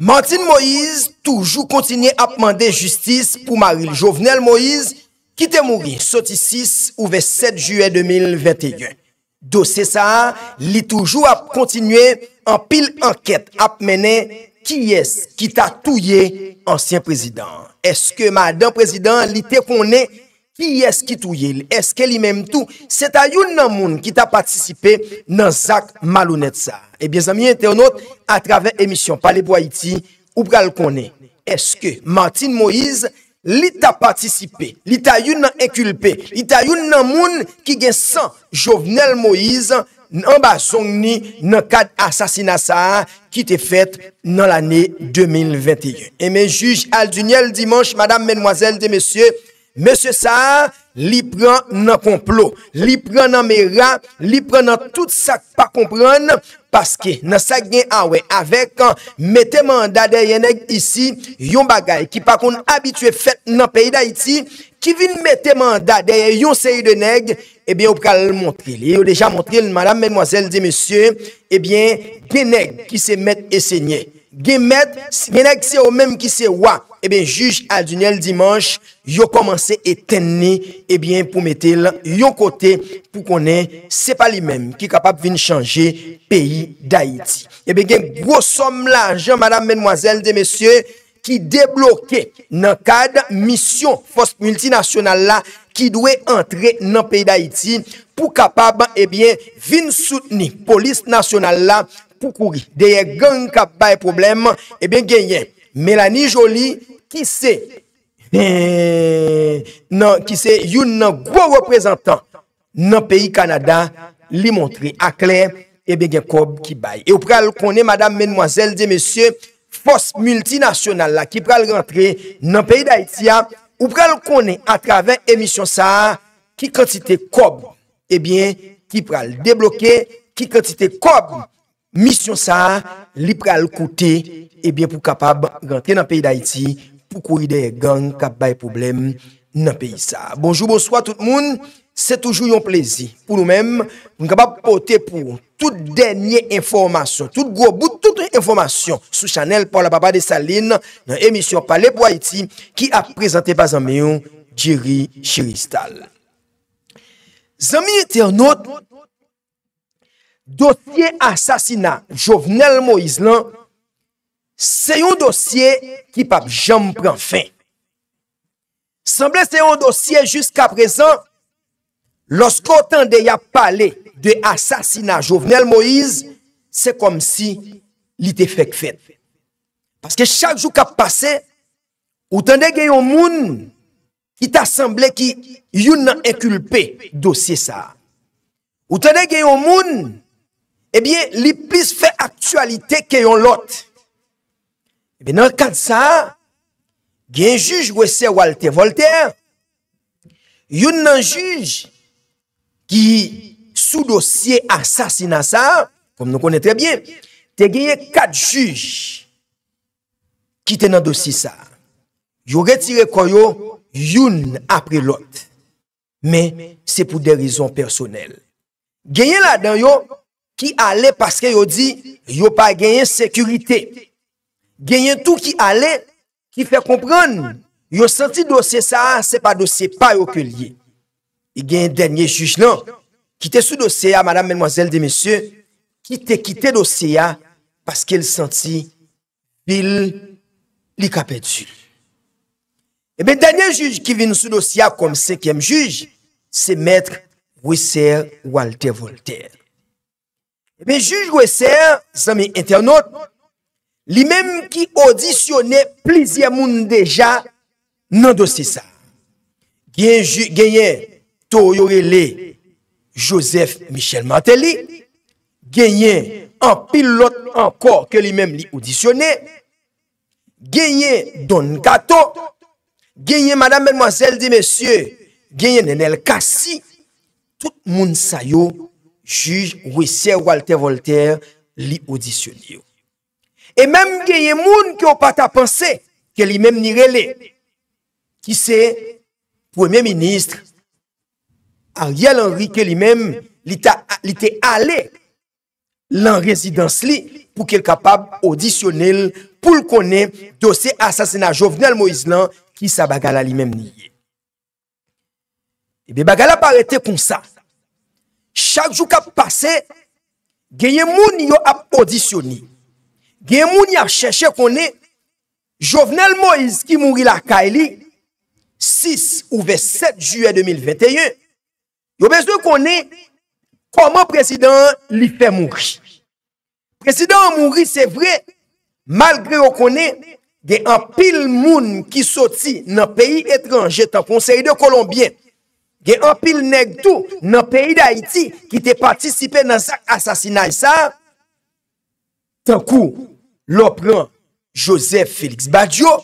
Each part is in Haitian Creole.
Mantine Moïse toujou kontinye ap mande justice pou Marie Jovenel Moïse, ki te mounge 76 ou ve 7 juwe 2021. Do se sa, li toujou ap kontinye an pil anket ap mene, ki es ki ta touye ansyen prezident. Eske madan prezident li te konen, Pi es ki tou yil? Es ke li menm tou? Se ta youn nan moun ki ta patisipe nan Zak Malounetsa? Ebyen eh zamiye internet, a traven emisyon, pale pou a iti, ou pral konen. Es ke Martin Moïse li ta patisipe? Li ta youn nan ekulpe? Li ta youn nan moun ki gen san Jovenel Moïse nan basong ni nan kad asasinasa ki te fet nan lane 2021? Emen juj Alduniel Dimanche, madame menmoazen de mesye, Mese sa, li pran nan konplo, li pran nan mera, li pran nan tout sa pa kompran, paske nan sa gen awe, avek an metemanda de yon neg isi, yon bagay ki pa kon abitue fet nan peyi da iti, ki vin metemanda de yon seyi de neg, ebyen ou pral montre li, ou deja montre li, madame, menmoazel, di mesye, ebyen gen neg ki se met esenye, gen met, gen neg se ou menm ki se wak, e eh ben juj Alduniel Dimanche yo komanse eten ni e ben pou metel yon kote pou konen se pa li men ki kapab vin chanje peyi da iti. E ben gen grosom la jan madame menwazel de mesye ki debloke nan kad misyon fosk multinasyonal la ki dwe antre nan peyi da iti pou kapab e ben vin soutni polis nasyonal la pou kouri. Deye gen kapay problem e eh ben gen yen Melanie Jolie Eh, ki se yon nan gwo reprezentant nan peyi Kanada li montre akle ebe gen kob ki baye. E ou pral konen madame menmwazel de mesye fos multinasyonal la ki pral rentre nan peyi Daitya. Ou pral konen atraven emisyon sa ki kantite kob ebyen eh ki pral debloke ki kantite kob. Misyon sa li pral kote ebyen eh pou kapab rentre nan peyi Daitya. pou kou ide e gang kap bay poublem nan peyi sa. Bonjour, bonsoit tout moun. Se toujou yon plezi. Pou nou men, mwen kapap pote pou tout denye informasyon, tout gwo bout, tout yon informasyon sou chanel Paul Ababa de Saline nan emisyon pale pou Haiti ki ap prezante pa zanmè yon Jiri Chiristal. Zanmè yon tè anot, dotye asasina Jovenel Moiz lan Se yon dosye ki pap jom pran fin. Semble se yon dosye jusqu'a prezan, losko tande ya pale de asasina Jouvenel Moïse, se kom si li te fek fet. Paske chak jou kap pase, ou tande gen yon moun, ita semble ki yon nan e kulpe dosye sa. Ou tande gen yon moun, e bie li plis fe aktualite ke yon lote. Ben nan kat sa, gen yon juj wese Walter Voltaire, yon nan juj ki sou dosye asasina sa, kom nou konen tre bie, te gen yon kat juj ki ten nan dosye sa. Yon retire kon yon yon apri lot, men se pou de rizon personel. Gen yon la dan yon ki ale paske yon di, yon pa gen yon sekurite. genyen tou ki ale, ki fe kompran, yo santi dosye sa, se pa dosye pa yo ke liye. I e genyen denye juj lan, kite sou dosye a, madame menmoazel de mesye, kite kite dosye a, paske li santi, pil li kapèdjou. Ebe, denye juj ki vin sou dosye a, kom sekèm juj, se metk wè ser Walter Voltaire. Ebe, juj wè ser, zanmè internot, Li menm ki audisyone plizye moun deja nan dosi sa. Genyen Toyorele Joseph Michel Mantelli. Genyen an pilot ankor ke li menm li audisyone. Genyen Don Gato. Genyen Madame Mlle de Messieurs. Genyen Nenel Kassi. Tout moun sayo juj wese Walter Voltaire li audisyone yo. E mèm genye moun ki ou pat apansè ke li mèm nire lè. Ki se, premier ministre, Ariel Henry ke li mèm li te ale lan rezidans li pou ke l kapab audisyonel pou l konè dosè asasena jovenel Moizlan ki sa bagala li mèm nye. E eh be bagala parete kon sa. Chak jou kap pase, genye moun yo ap audisyonel. gen moun ya chèche konè Jovenel Moïse ki mounri la kaili 6 ou 27 juè 2021 yo bezou konè koman presidènt li fè mounri presidènt mounri se vre malgre yo konè gen apil moun ki soti nan peyi etranje tan konsey de kolombien gen apil negdou nan peyi da iti ki te patisipe nan sak asasinaj sa Tan kou, lò pren Joseph Félix Badiou,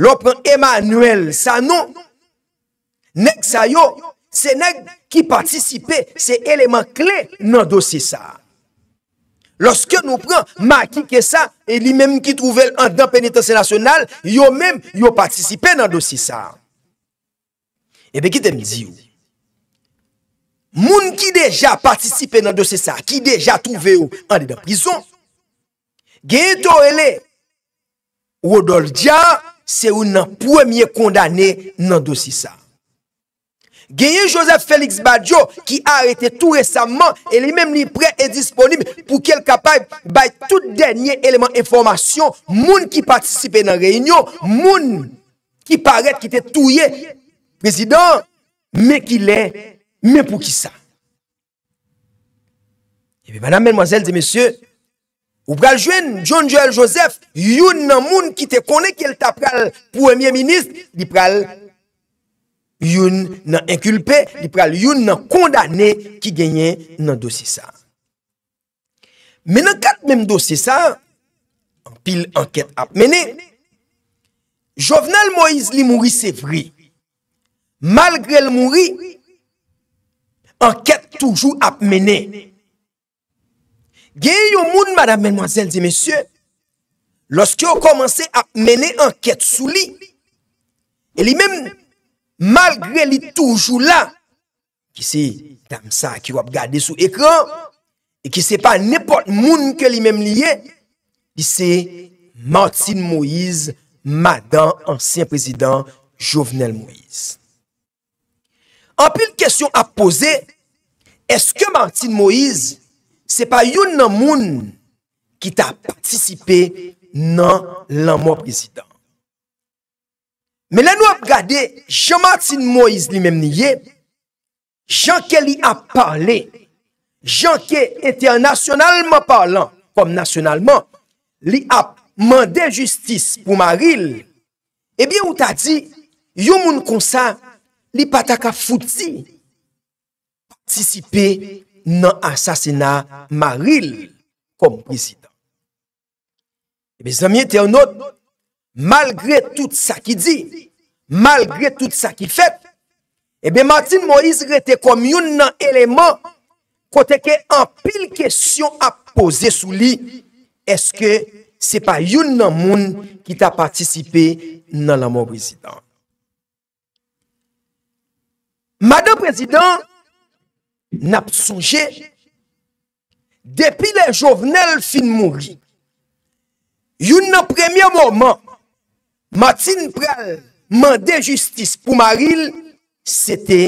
lò pren Emmanuel Sanon, neg sa yo, se neg ki patisipe se eleman kle nan dosi sa. Lòske nou pren, maki ke sa, e li menm ki trouvel an dan penitansi nasyonal, yo menm yo patisipe nan dosi sa. Ebe ki te mdi yo? ki deja partisipe nan dosisa, ki deja touve ou, an de dan prison. Gyeye Torele, Rodolja, se ou nan premye kondane nan dosisa. Gyeye Joseph Felix Badiou, ki arete tou resaman, el e mem li pre e disponib pou kel kapay bay tout denye eleman informasyon, moun ki partisipe nan reynyon, moun ki parete ki te touye, prezident, men ki le, men pou ki sa. pe manan menmwazel de mesye, ou pral jwen, John Joel Joseph, youn nan moun ki te kone ke l tap pral pou emye minist, li pral youn nan enkulpe, li pral youn nan kondane ki genye nan dosisa. Menan kat menm dosisa, an pil anket ap menen, Jovenel Moïse li mouri se vri, malgre l mouri, anket toujou ap menen, Gye yon moun madame menmwazel di mesye, loske yon komanse ap mene anket sou li, e li menm malgre li toujou la, ki se dam sa ki wap gade sou ekran, e ki se pa nipot moun ke li menm liye, ki se Martine Moïse, madame ansyen prezident Jovenel Moïse. Anpil kesyon ap pose, eske Martine Moïse se pa yon nan moun ki ta patisipe nan lan moun prezident. Men lè nou ap gade, Jean-Martin Moïse li mèm niye, jan ke li ap pale, jan ke ete an nasyonalman palan, kom nasyonalman, li ap mande justice pou ma ril, e bi ou ta di, yon moun konsan, li pataka fouti, patisipe nan asasina Maril kom prezident. Ebe, zanmye te anot, malgre tout sa ki di, malgre tout sa ki fet, ebe, Martin Moïse rete kom yon nan eleman koteke an pil kesyon ap pose sou li, eske se pa yon nan moun ki ta patisipe nan nan moun prezident. Mada prezident, Nap souje, depi le jovenel fin moun ri, yon nan premye mounman, Martin pral mande justice pou Maril, sete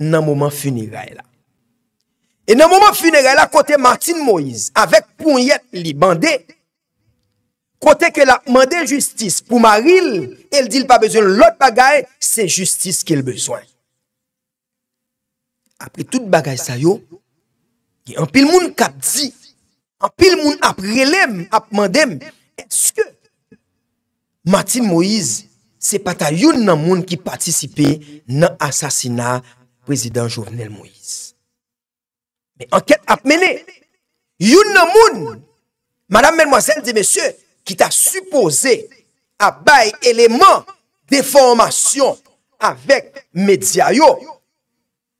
nan mounman funirela. E nan mounman funirela, kote Martin Moise, avek pou yep li bande, kote ke la mande justice pou Maril, el di l pa bezoun lot bagay, se justice ke l bezoun. apre tout bagay sa yo ki anpil moun kap di anpil moun ap relem ap mandem eske Martin Moïse se pata yon nan moun ki patisipe nan asasina prezident Jovenel Moïse men anket ap mene yon nan moun madame menmoazen di mesye ki ta supose ap bay eleman de formation avek media yo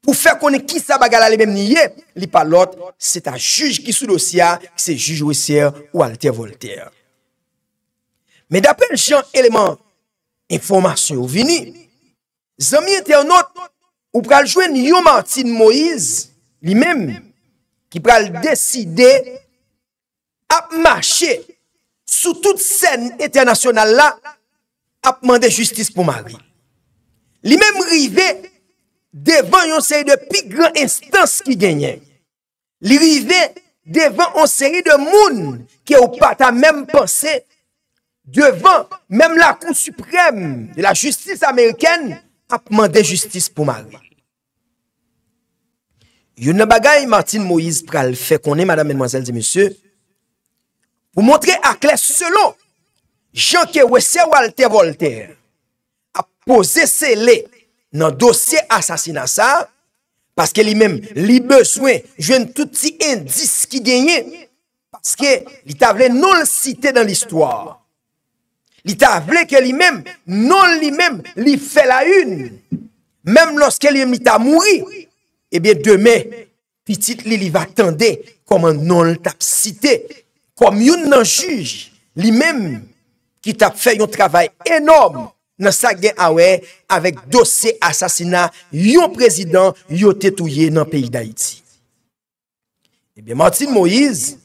pou fè konè ki sa bagala li mèm niye, li pa lot, se ta juj ki sou dosya, ki se juj wiser ou alter voltaire. Mè d'apèl chan eleman, informasyon ou vini, zanmi etè anot, ou pral jwen yon mantin Moïse, li mèm, ki pral deside, ap mâche, sou tout sèn etè anasyonan la, ap mandè justice pou Mali. Li mèm rive, ap, devan yon seri de pi gran instans ki genyen. Li rive, devan yon seri de moun ki ou pat a menm panse, devan menm la kou suprem de la justis Ameriken ap mande justis pou mal. Yon nabagay Martin Moïse pral fe konen, madame, menmwazel, di monsye, ou montre ak les selon jan ke wese Walter Voltaire ap pose se le nan dosye asasina sa, paske li men li beswen, jwen touti endis ki genye, paske li ta vle non l'cite dan l'histoire. Li ta vle ke li men, non li men li fe la un, men loske li men li ta moui, ebyen deme, pitit li li va tende, koman non l tap cite, koman yon nan juj, li men ki tap fe yon travay enom, nan sa gen awe avek dosye asasina yon prezident yon tetouye nan peyi da iti. Ebe Martin Moïse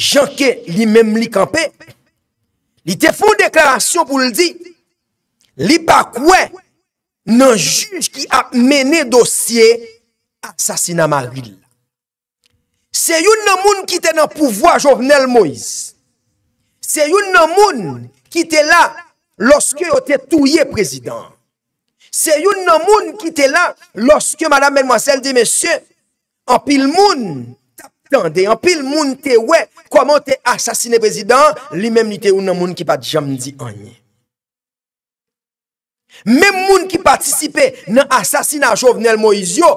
janke li menm li kampe li te foun deklarasyon pou li di li bakwe nan juj ki ap mene dosye asasina ma vil. Se yon nan moun ki te nan pouvoi jornel Moïse se yon nan moun ki te la Loske yo te touye prezident, se yon nan moun ki te la, loske madame menmwansel de mesye, an pil moun, tande, an pil moun te we, kwa moun te asasine prezident, li menm ni te yon nan moun ki pat jam di anye. Mem moun ki patisipe nan asasina jovenel Moizyo,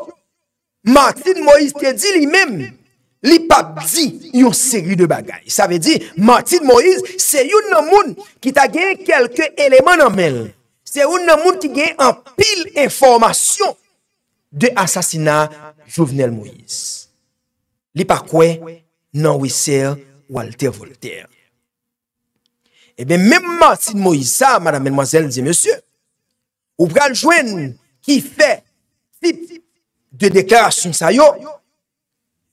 Martin Moiz te di li menm. Li pa di yon seri de bagay. Sa ve di, Martin Moïse, se yon nan moun ki ta gen kelke eleman nan men. Se yon nan moun ki gen an pil informasyon de asasina Jouvenel Moïse. Li pa kwen nan wiser Walter Voltaire. Ebe eh men Martin Moïse sa, madame, mademoiselle, diye monsye, ou praljwen ki fe tip de deklarasyon sa yo,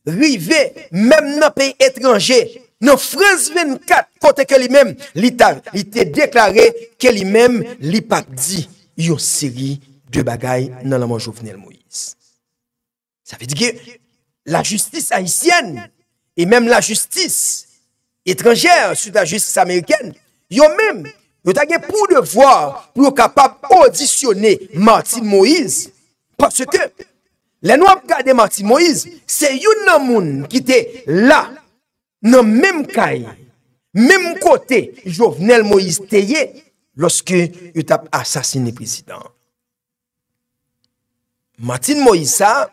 rive, mèm nan pey etranje, nan France 24, kontè ke li mèm, li te deklare, ke li mèm, li pak di, yo seri de bagay nan laman jouvnel Moïse. Sa fe di gen, la justis Haitienne, e mèm la justis, etranjer, soute la justis Amerikèn, yo mèm, yo ta gen pou de vwa, pou yo kapap auditione Martin Moïse, parce ke, Len wap ka de Martin Moïse, se yon nan moun ki te la nan menm kay, menm kote jo vnel Moïse teye loske yon tap asasini prezident. Martin Moïse sa,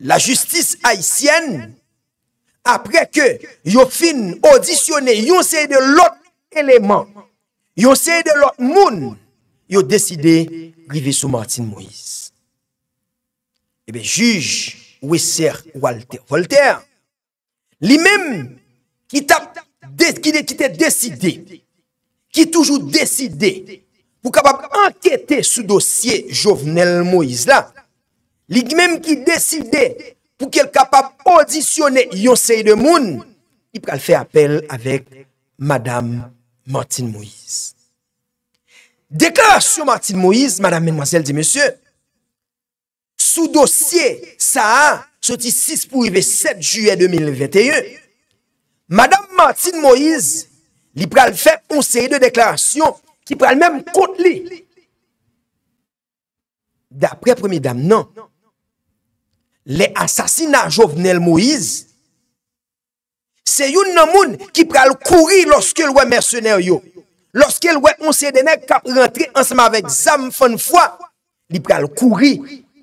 la justis ay sien apre ke yon fin audisyone, yon se de lot eleman, yon se de lot moun, yon deside rive sou Martin Moïse. Ebe, eh juj ou eser Walter Voltaire, li mem ki te deside, ki toujou deside pou kapap anketi sou dosye Jovenel Moïse la, li mem ki deside pou ki el kapap odisyone yon sey de moun, ki pou kal fè apel avek Madame Martine Moïse. Deklarasyon Martine Moïse, madame menwazel di monsye, sou dosye sa a, soti 6 pou yve 7 juye 2021, madame Martine Moïse, li pral fè onseye de deklarasyon, ki pral mèm kont li. Dapre premi dam nan, le asasina jovnel Moïse, se yon nan moun ki pral kouri loske lwe mersenè yo, loske lwe onseye denè kap rentre ansama vek zam fèn fwa, li pral kouri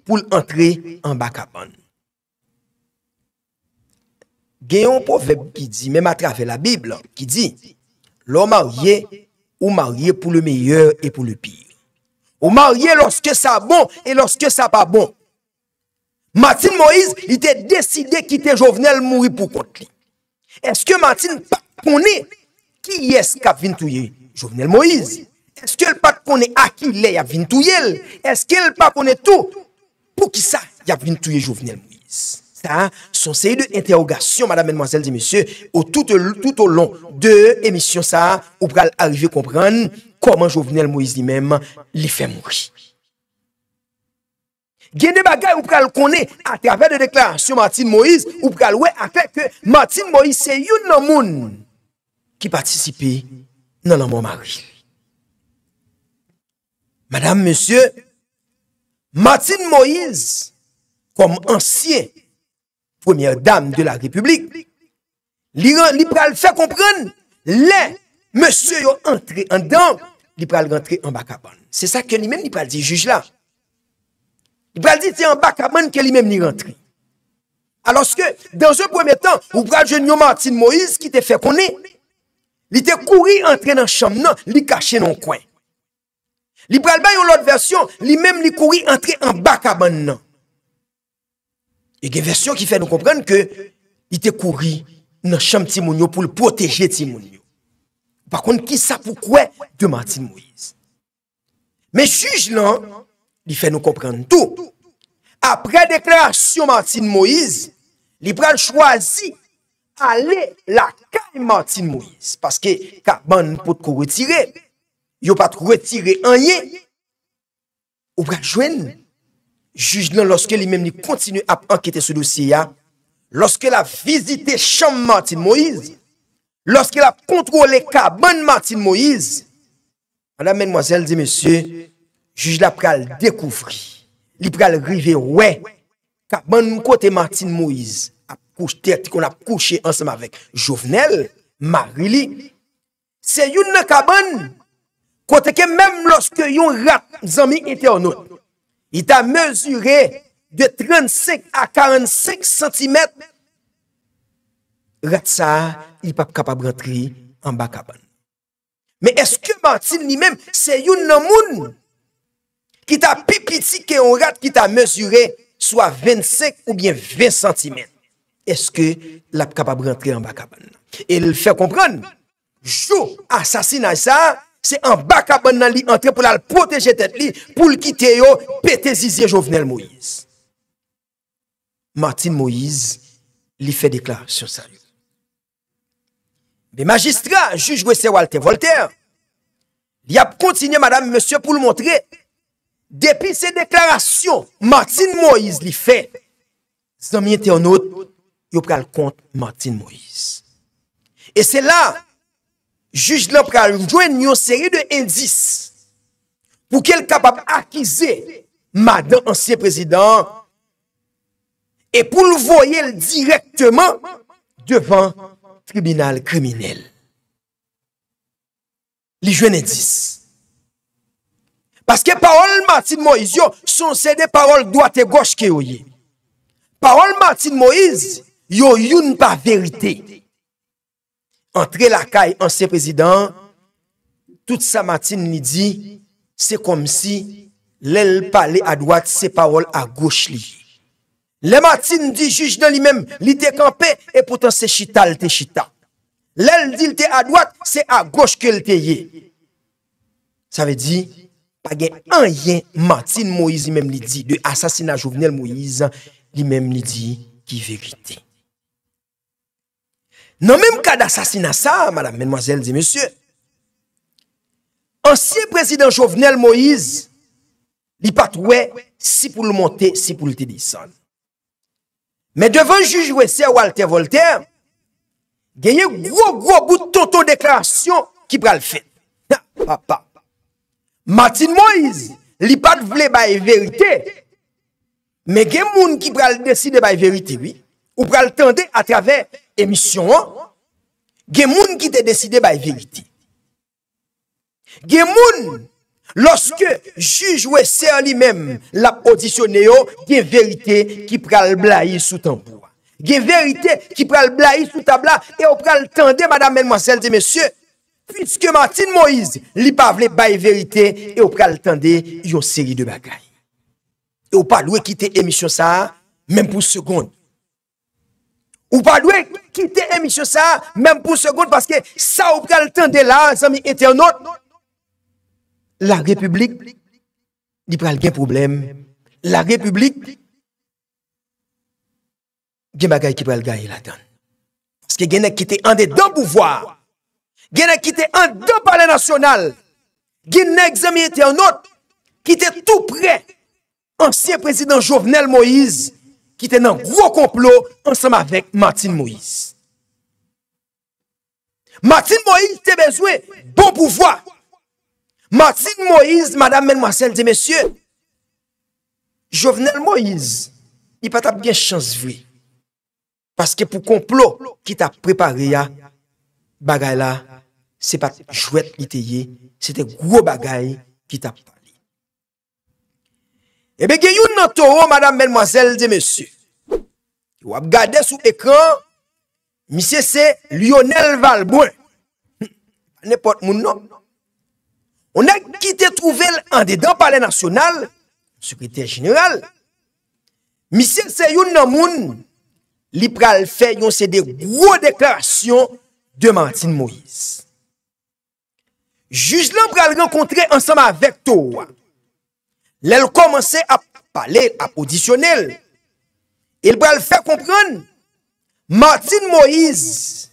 pou l'entre en baka ban. Geyon profèbe ki di, mè m'a trafè la Bible, ki di, lò marye ou marye pou lè meyèr et pou lè pire. Ou marye lòske sa bon et lòske sa pa bon. Matin Moïse, itè deside ki te jovenel mouri pou kote li. Eske Matin pa kone ki yes ka vintouye jovenel Moïse? Eske l'pa kone aki lè ya vintouye lè? Eske l'pa kone tou pou ki sa, y ap vin touye Jouvenel Moïse. Ta, son seyi de interogasyon, madame, menmwazel, di monsye, ou tout ou lon de emisyon sa, ou pral arrive kompran koman Jouvenel Moïse li menm li fe mwri. Gen de bagay ou pral kone a traver de deklarasyon Martine Moïse, ou pral we a fe ke Martine Moïse se yon nan moun ki patisipe nan nan moun maril. Madame, monsye, Martin Moïse, kom ansyen premier dame de la republik, li pral fè komprèn lè, mè sè yo antre an dan, li pral rentre an baka bon. Sè sa ke li mèm li pral di juj la. Li pral di ti an baka bon ke li mèm ni rentre. Aloske, dans an pwemè tan, ou pral jen yo Martin Moïse ki te fè konè, li te kouri antre nan cham nan, li kache nan kwen. Li pral ba yon lot versyon, li mèm li kouri entre an baka ban nan. E gen versyon ki fè nou komprenn ke ite kouri nan chanm ti moun yo pou l'proteje ti moun yo. Par kon ki sa pou kwe de Martin Moïse. Men juj nan, li fè nou komprenn tou. Apre deklarasyon Martin Moïse, li pral chwazi ale la kal Martin Moïse. Paske ka ban pou kouri tirem. yo pat retire anye, ou brajwen, juj nan loske li mem ni kontinu ap anketen sou dosi ya, loske la vizite chan Martin Moïse, loske la kontrole ka ban Martin Moïse, an la menmwazel di mesye, juj la pral dekouvri, li pral rive wè, ka ban mkote Martin Moïse, ap kouch tete kon ap kouchi ansem avèk, Jouvenel, Marili, se yon nan ka ban, Kote ke mèm lòs ke yon rat zanmi ite anot, ite a mesurè de 35 a 45 cm, rat sa, il pa kapab rentri an baka ban. Mè eske bantil ni mèm se yon nan moun ki ta pipiti ke yon rat ki ta mesurè so a 25 ou bien 20 cm. Eske la kapab rentri an baka ban. El fè kompran, jò, asasina sa, Se an baka ban nan li entre pou la l'proteje tet li pou l'kite yo petezize jovenel Moïse. Martin Moïse li fe dekla sur sa. Be magistra, jujwe se Walter Voltaire, di ap kontinye madame et monsieur pou l'montre, depi se deklarasyon, Martin Moïse li fe, se nan miye te anot, yo pre al kont Martin Moïse. E se la, Juge lè pre aljouen yon seri de indis pou ke l kapab akize madan ansye prezident e pou l voyel direktman devan tribunal kriminel. Li jwen indis. Paske parol Martin Moïse yon son sè de parol doate goche ke oyen. Parol Martin Moïse yon yon pa veritey. entre lakay anse prezident, tout sa matin li di, se kom si lel pale a doat se pawol a goch li. Le matin di juj nan li men, li te kampe, e potan se chita lte chita. Lel di lte a doat, se a goch ke lte ye. Sa ve di, pagen an yen matin moiz li men li di, de asasina jovenel moiz, li men li di ki ve gite. Nan menm ka da sasina sa, madame menmoazel di monsye, ansye prezident jovenel Moïse, li pat wè sipoul monte, sipoul tidi son. Men devan juj wè se Walter Voltaire, genye wò wò wò bout tonto deklarasyon ki pral fè. Martin Moïse, li pat vle baye verite, men genye moun ki pral deside baye verite wè, ou pral tende a traver emisyon an, gen moun ki te deside baye verite. Gen moun, loske jujwe ser li men, la podisyone yo, gen verite ki pral blai sou tanpou. Gen verite ki pral blai sou tabla, e ou pral tende, madame, men, mwansel, de mesye, pwitske Martin Moïse, li pavle baye verite, e ou pral tende yon seri de bagay. E ou palwe ki te emisyon sa, men pou sekoun, Ou pa dwe ki te emi se sa... Mem pou sekonde... Paske sa ou pral tende la... Zami ete anot... La republik... Di pral gen problem... La republik... Gen bagay ki pral gaye la ten... Ske gen ek ki te ande dan bouvoar... Gen ek ki te ande dan pale nasyonal... Gen ek zami ete anot... Ki te tou pre... Ansyen prezident Jovenel Moïse... ki te nan gwo komplo ansanm avek Martin Moïse. Martin Moïse te bezwe bon pouvoi. Martin Moïse, madame menmwasele de monsye, jovenel Moïse, i patap gen chans vwe. Paske pou komplo ki ta prepari ya, bagay la, se pat jwet ite ye, se te gwo bagay ki ta prepari. Ebege yon nan toro, madame menmwazel de monsu. Yon ap gade sou ekran, misese Lionel Valbouin. Anepot moun nan. On ak kite trouvel an dedan pale nasyonal, sekretèr jeneral. Misese yon nan moun, li pral fè yon sè de wou deklarasyon de Martin Moïse. Juj lan pral renkontre ansam avèk toro. lè l'komanse a pale, a podisyonel, el bwa l'fè komproun, Martin Moïse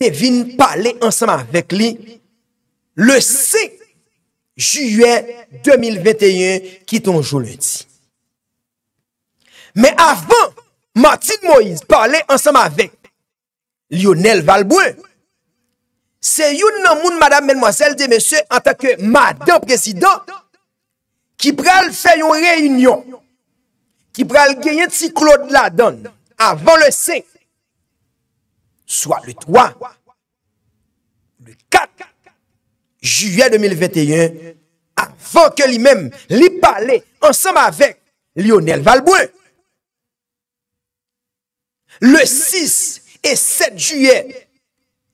te vin pale ansanm avèk li, le 6 juyè 2021 ki tonjou lè di. Mè avan Martin Moïse pale ansanm avèk Lionel Valbouè, se yon nan moun madame menmwazel de mesè an takè madame presidant, ki pral fè yon réunion, ki pral genyen si Claude Ladon, avan le 5, swa le 3, le 4, juyè 2021, avan ke li mèm li pale ansam avèk Lionel Valbouin. Le 6 et 7 juyè,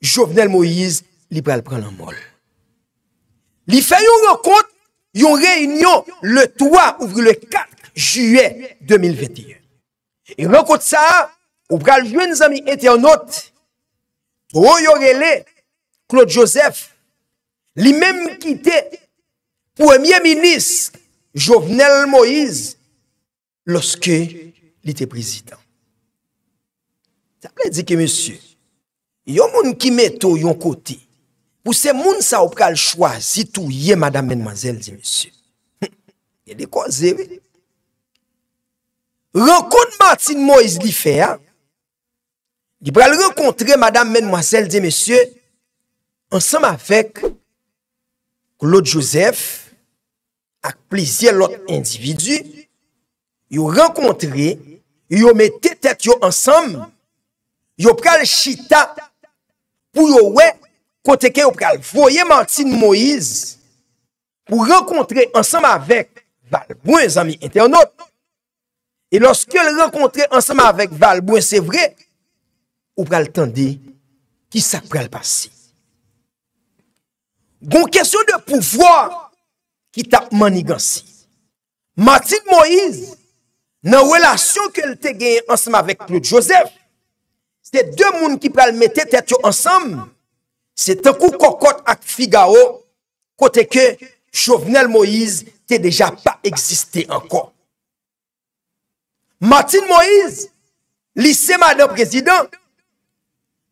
Jovenel Moïse, li pral pral anmol. Li fè yon rekont Yon reynyon le 3 ou vre le 4 juye 2021. Yon mwen kote sa, ou pral jwen zami ete anot, ou yon rele, Claude Joseph, li menm ki te pwemye minis Jovenel Moïse, loske li te prezidant. Sa prezidike, monsye, yon mwen ki meto yon kote, pou se moun sa ou pral chwa zi tou ye, madame menmwazel, di menmwazel. Yè di kon zè, wè. Rekon Martin Moise li fè ya, ah. di pral rekon tre, madame menmwazel, di menmwazel, ansam avèk klo Joseph ak plizye lò individu, yò renkon tre, yò mette tèt yò ansam, yò pral chita pou yò wè kote ke ou pral foye manti de Moïse, pou rekontre ansanm avèk Valbouin, zami, ente anot, e loske l rekontre ansanm avèk Valbouin, se vre, ou pral tende, ki sak pral pasi. Gon kesyon de pouvoar, ki tap manigan si. Manti de Moïse, nan wèlasyon ke l te genye ansanm avèk Plout Joseph, se de moun ki pral mette tet yo ansanm, Se te kou kokot ak figaro kote ke chouvenel Moïse te deja pa egziste ankon. Matin Moïse, li se madan prezident.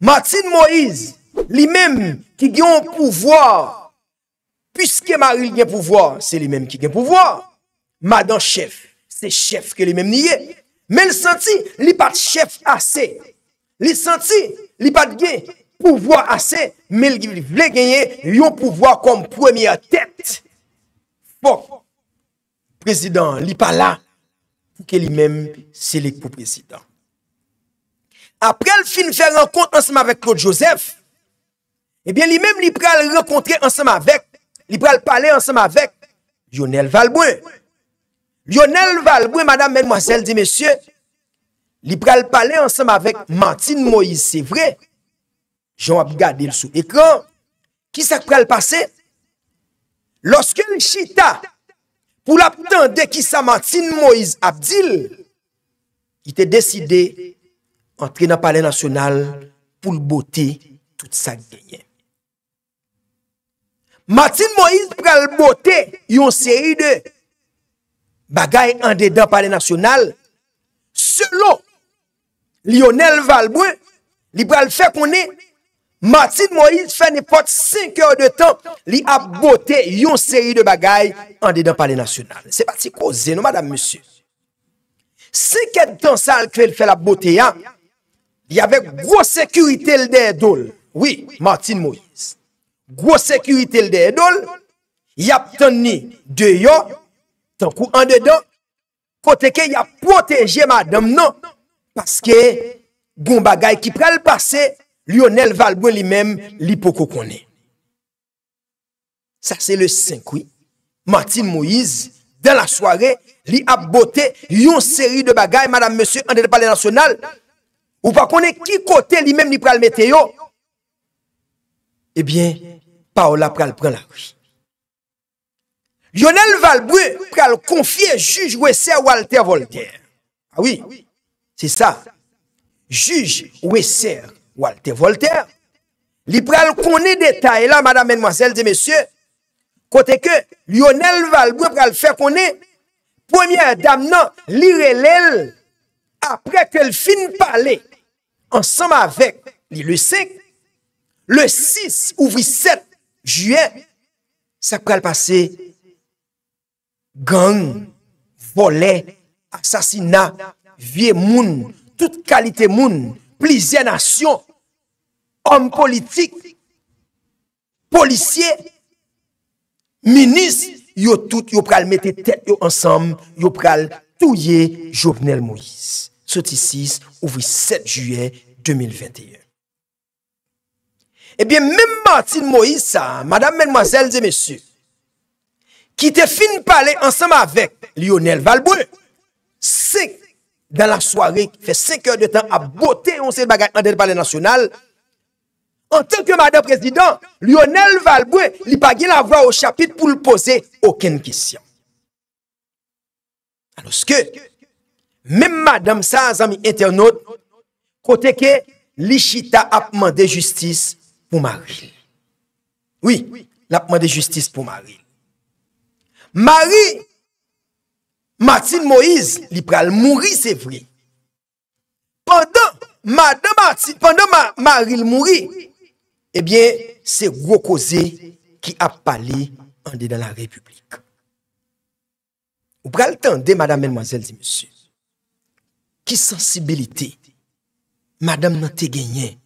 Matin Moïse, li menm ki gen pouvoar. Piske ma ril gen pouvoar, se li menm ki gen pouvoar. Madan chef, se chef ke li menm niye. Men li santi, li pat chef ase. Li santi, li pat gen chef. Pouvoi ase, me li vle genye, li yon pouvoi kom premier tèt. Fok, bon, prezident li pa la, ki li menm selik pou prezident. Apre l fin fè renkont ansem avèk Claude Joseph, ebyen li menm li pral renkontre ansem avèk, li pral pale ansem avèk Lionel Valbouin. Lionel Valbouin, madame menmwazel di mesye, li pral pale ansem avèk Martine Moïse, se vre, joun ap gade l sou ekran, ki sak prel pase, loske l chita, pou l ap tende ki sa Matin Moïse Abdil, ite deside entre nan pale nasyonal pou l bote tout sa genyen. Matin Moïse prel bote yon seri de bagay ande dan pale nasyonal selon Lionel Valbou, li prel fe konen Martin Moïse fè nè pot 5 èr de tan li ap bote yon seri de bagay an non, de dan pale nasyonal. Se pati ko zè nou, madame, monsie? Se kèd tan sal kwe l fè la bote yon, y avek gro sekurite l dè dol. Oui, Martin Moïse. Gro sekurite l dè dol, y ap tonni de yo, tankou an de dan, kote ke y ap proteje madame, non? Paske goun bagay ki prel pase Lionel Valbouin li mèm li poko konè. Sa se le sèkoui, Martine Moïse, dan la soare, li ap bote, li yon seri de bagay, madame, mese, an de palè nasyonal, ou pa konè ki kote li mèm li pral metè yo, ebyen, eh Paola pral pral pran la kouche. Lionel Valbouin pral konfye juj wè sè Walter Voltaire. Awi, ah se sa, juj wè sèr Walter Voltaire. Li pral kone detay la, madame menmwazel de mesye, kote ke Lionel Valbou pral fèr kone, pwemye dam nan, li relèl, apre ke l fin pale, ansanm avèk li lusèk, le 6 ouvi 7 juè, sa pral pase, gang, volè, asasina, vie moun, tout kalite moun, plizye nasyon, om politik, polisye, minis, yo tout, yo pral mette tet yo ansam, yo pral touye Jovenel Moïse. Soti 6, ouvri 7 juye 2021. Ebyen, men Martin Moïse sa, madame menmoazel de mesu, ki te fin pale ansam avek Lionel Valbou, sik, dan la soare fè sekeur de tan a bote yon se bagay an deri pale nasyonal, an tenke madame prezidant, Lionel Valboué, li bagye la vwa ou chapit pou l'pose, oken kisyon. Anoske, men madame sa, zami internod, koteke, li chita apman de justis pou Marie. Oui, l'apman de justis pou Marie. Marie, Martine Moïse, li pral mouri, se vri. Pendon, madame Martine, pendon Maril mouri, ebyen, eh se rokoze ki ap pali ande dan la republik. Ou pral tande, madame, menmoazel, di msou, ki sensibilite, madame nan te genyen,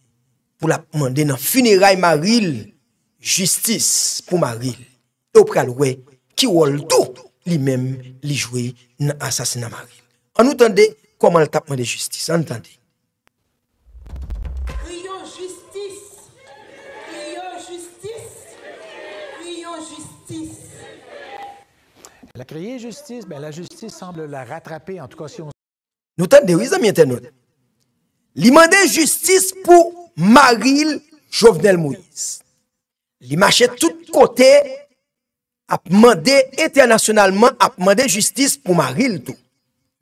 pou la mande nan funeray Maril, justice pou Maril, ou pral we, ki wol tout, li mèm li jwe nan asasina Marie. An nou tande, koman l tapman de justice, an nou tande. Kriyon justice! Kriyon justice! Kriyon justice! La kriyon justice, la justice semble la rattrape, an tout ka si on... Nou tande, li mande justice pou Marie, Jovenel Moïse. Li mache tout kote, a demandé internationalement, a demandé justice pour le tout.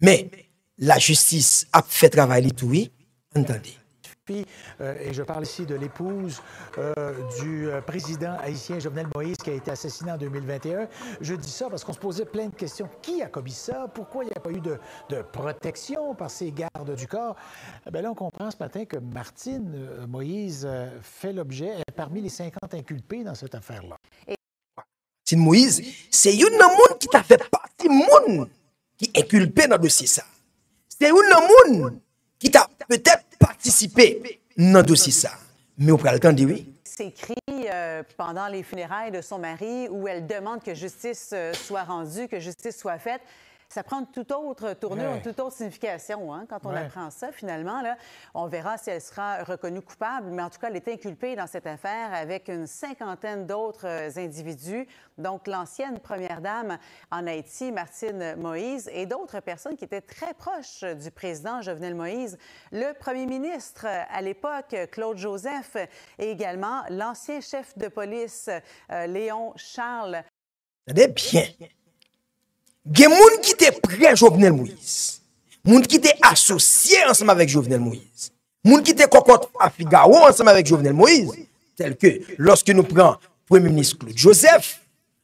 Mais la justice a fait travailler tout, oui, entendez. Euh, et je parle ici de l'épouse euh, du euh, président haïtien Jovenel Moïse qui a été assassiné en 2021. Je dis ça parce qu'on se posait plein de questions. Qui a commis ça? Pourquoi il n'y a pas eu de, de, protection par ces gardes du corps? Ben là, on comprend ce matin que Martine Moïse fait l'objet, parmi les 50 inculpés dans cette affaire-là c'est Moïse, c'est une monde qui t'a fait partie monde qui est inculpé dans le dossier ça. C'est une monde qui t'a peut-être participé dans le dossier ça. Mais on prend le temps oui. S'écrit euh, pendant les funérailles de son mari où elle demande que justice euh, soit rendue, que justice soit faite ça prend une toute autre tournure, tout une toute autre signification hein, quand on apprend ça, finalement. Là, on verra si elle sera reconnue coupable, mais en tout cas, elle est inculpée dans cette affaire avec une cinquantaine d'autres euh, individus. Donc, l'ancienne première dame en Haïti, Martine Moïse, et d'autres personnes qui étaient très proches du président Jovenel Moïse, le premier ministre à l'époque, Claude Joseph, et également l'ancien chef de police, euh, Léon Charles. Bien. Gen moun ki te pre Jovenel Moïse, moun ki te asosye ansame avèk Jovenel Moïse, moun ki te kokot Afigao ansame avèk Jovenel Moïse, tel ke, loske nou pran premier ministre Clouk Joseph,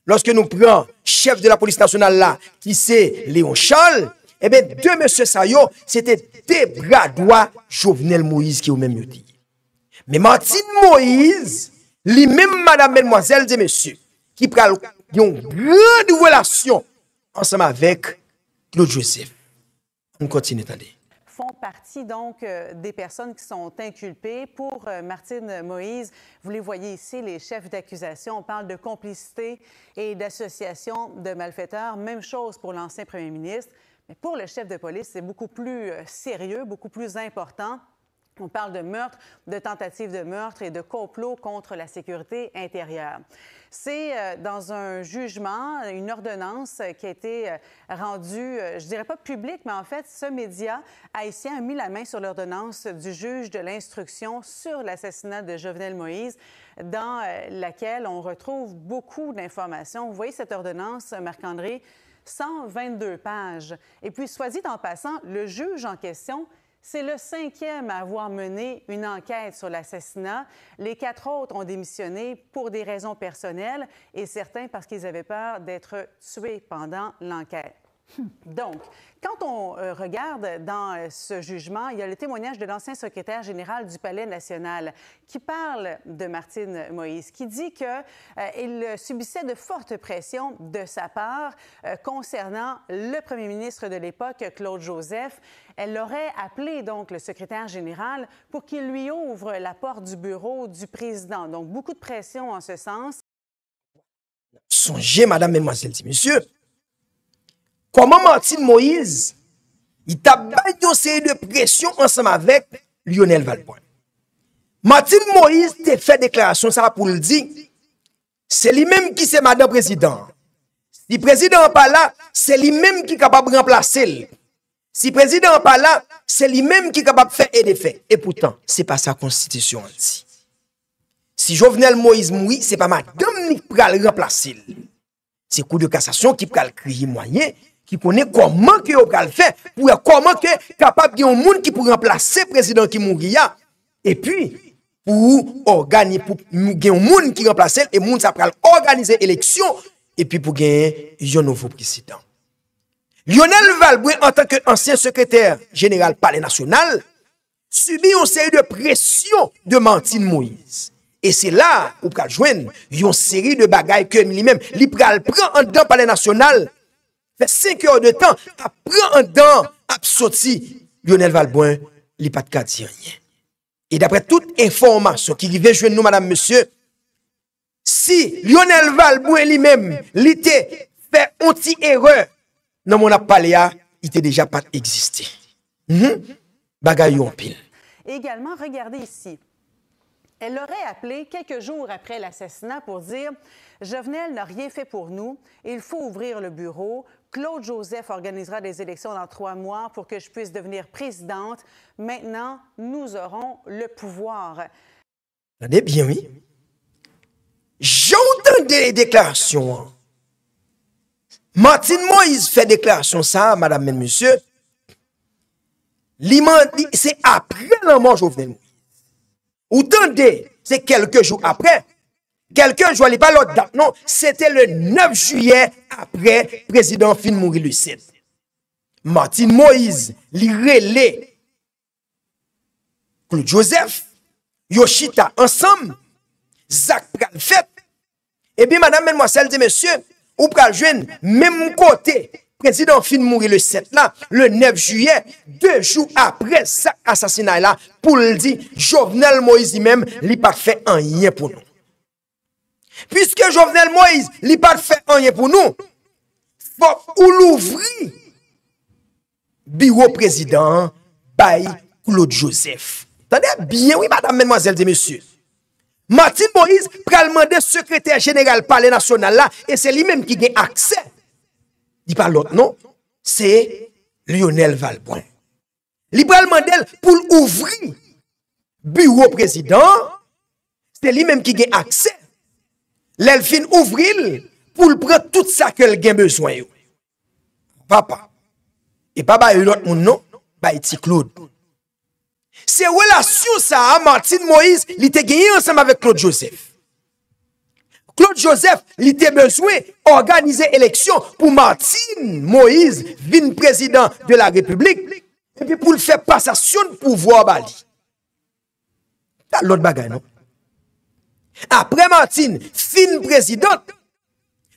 loske nou pran chef de la police nationale la, ki se Léon Charles, ebe, de M. Sayo, se te de bradwa Jovenel Moïse ki ou mèm nou di. Mè manti de Moïse, li mèm mèdame mèdmoazel de M. ki pran yon brèdouvelasyon ensemble avec Claude Joseph. On continue, d'aller. font partie donc euh, des personnes qui sont inculpées. Pour euh, Martine Moïse, vous les voyez ici, les chefs d'accusation. On parle de complicité et d'association de malfaiteurs. Même chose pour l'ancien premier ministre. Mais pour le chef de police, c'est beaucoup plus euh, sérieux, beaucoup plus important. On parle de meurtre, de tentative de meurtre et de complot contre la sécurité intérieure. C'est euh, dans un jugement, une ordonnance qui a été euh, rendue, euh, je dirais pas publique, mais en fait, ce média haïtien a mis la main sur l'ordonnance du juge de l'instruction sur l'assassinat de Jovenel Moïse, dans laquelle on retrouve beaucoup d'informations. Vous voyez cette ordonnance, Marc-André, 122 pages. Et puis, soit en passant, le juge en question c'est le cinquième à avoir mené une enquête sur l'assassinat. Les quatre autres ont démissionné pour des raisons personnelles et certains parce qu'ils avaient peur d'être tués pendant l'enquête. Hmm. Donc, quand on euh, regarde dans euh, ce jugement, il y a le témoignage de l'ancien secrétaire général du Palais national qui parle de Martine Moïse, qui dit qu'il euh, subissait de fortes pressions de sa part concernant le premier ministre de l'époque, Claude Joseph. Elle aurait appelé donc le secrétaire général pour qu'il lui ouvre la porte du bureau du président. Donc, beaucoup de pression en ce sens. Songez, madame, mademoiselle, et messieurs, Koman Martin Moïse, i tabay yon seri de presyon ansam avek Lionel Valpoine. Martin Moïse te fè deklarasyon, sa pa pou l di, se li mèm ki se madan prezident. Li prezident pa la, se li mèm ki kapab remplase l. Si prezident pa la, se li mèm ki kapab fè ed efek. E poutan, se pa sa konstitusyon ti. Si Jovenel Moïse moui, se pa madan ni pral remplase l. Se kou de kasasyon ki pral kriyi mwanyen, ki pwene kwa manke yo pral fè, pou ya kwa manke kapap gen yon moun ki pou remplase prezident Ki Mouria, e pi pou gen yon moun ki remplase el, e moun sa pral organize eleksyon, e pi pou gen yon nouvo prezident. Lionel Valboué, an tanke ansyen sekreter general pale nasyonal, subi yon seri de presyon de mantin Moïse. E se la, ou pral jwen, yon seri de bagay kem li men, li pral pran an dan pale nasyonal, 5 heures de temps, après un temps, absorti Lionel Valboin, il pas de rien. Et d'après toute information qui vient chez nous, madame, monsieur, si Lionel Valboin lui-même, l'était fait anti erreur, dans mon appel, il était déjà pas existé. Mm Bagaille en pile. Également, regardez ici. Elle aurait appelé quelques jours après l'assassinat pour dire Jovenel n'a rien fait pour nous, il faut ouvrir le bureau, Claude Joseph organisera des élections dans trois mois pour que je puisse devenir présidente. Maintenant, nous aurons le pouvoir. bien, oui. J'entends des déclarations. Hein. Martine Moïse fait déclaration ça, madame et monsieur. C'est après la mort Jovenel Ou tendez, c'est quelques jours après, Quelken jou alipa lot da. Non, sete le 9 juyè apre prezident Finn Mourilou sete. Martin Moïse, li rele, Claude Joseph, Yoshita, ansam, Zak Pralvet, e bi madame menmwaselle di monsye, ou praljwen, menmw kote, prezident Finn Mourilou sete la, le 9 juyè, de jou apre sa asasina la, pou ldi, jounel Moïse di menm, li pa fe anye pou nou. Piske Jovenel Moïse li pa fè anye pou nou, pou l'ouvri biwo prezidant Baye Kouloud Joseph. Tande, biye, oui, madame, menmoazel, de messieurs. Martin Moïse pralman de sekreter general par le national la, e se li menm ki gen akse. Di pa l'ot non, se Lionel Valbrun. Li pralman del pou l'ouvri biwo prezidant, se li menm ki gen akse. Lèl fin ouvril pou l prè tout sa ke l gen beswen yo. Papa. E papa yon lot moun nou, ba iti Claude. Se wè la sou sa, Martin Moïse li te gen yon sem avè Claude Joseph. Claude Joseph li te beswen organize eleksyon pou Martin Moïse vin prezident de la republik. E pi pou l fè pasasyon pou vwa bali. Ta lot bagay nou. apre Martin fin prezidant,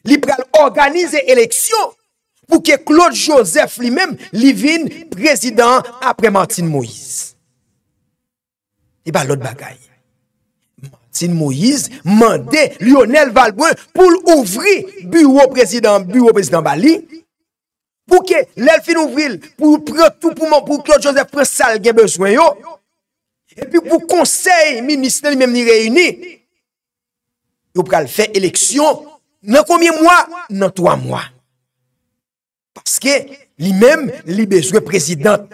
li prel organize eleksyon pou ke Claude Joseph li menm li vin prezidant apre Martin Moïse. I e ba lot bagay. Martin Moïse mande Lionel Valboin pou l'ouvri bureau prezidant, bureau prezidant bali pou ke lel fin ouvril pou pre tout pou mon, pou Claude Joseph pre sal gen bezwen yo epi pou konsey minister li menm ni reyni yo pral fè eleksyon nan komye mwa, nan 3 mwa. Paske li mèm li bezre prezidant,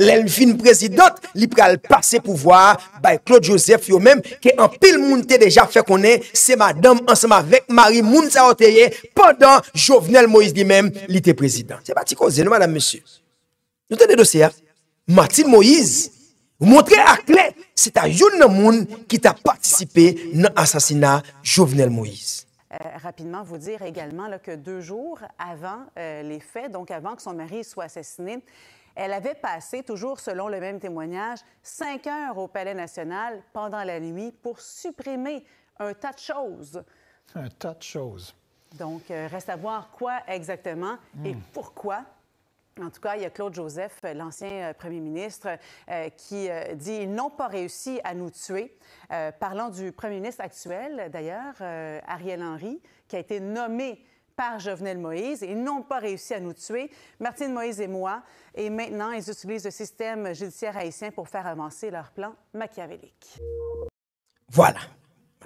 lèl fin prezidant, li pral pase pou vwa, bay Claude Joseph yo mèm, ke an pil moun te deja fè konè, se madame ansèm avèk, mari moun sa otèye, padan jovenel Moïse li mèm, li te prezidant. Se pati kozè nou, madame, mèsir? Nou te de dosè? Matin Moïse, moun tre ak lè, c'est à qui t'a participé à l'assassinat Jovenel Moïse. Euh, rapidement, vous dire également que deux jours avant euh, les faits, donc avant que son mari soit assassiné, elle avait passé, toujours selon le même témoignage, cinq heures au Palais national pendant la nuit pour supprimer un tas de choses. Un tas de choses. Donc, euh, reste à voir quoi exactement et hmm. pourquoi en tout cas, il y a Claude Joseph, l'ancien euh, premier ministre, euh, qui euh, dit Ils n'ont pas réussi à nous tuer. Parlons du premier ministre actuel, d'ailleurs, Ariel Henry, qui a été nommé par Jovenel Moïse. Ils n'ont pas réussi à nous tuer, Martine Moïse et moi. Et maintenant, ils utilisent le système judiciaire haïtien pour faire avancer leur plan machiavélique. Voilà.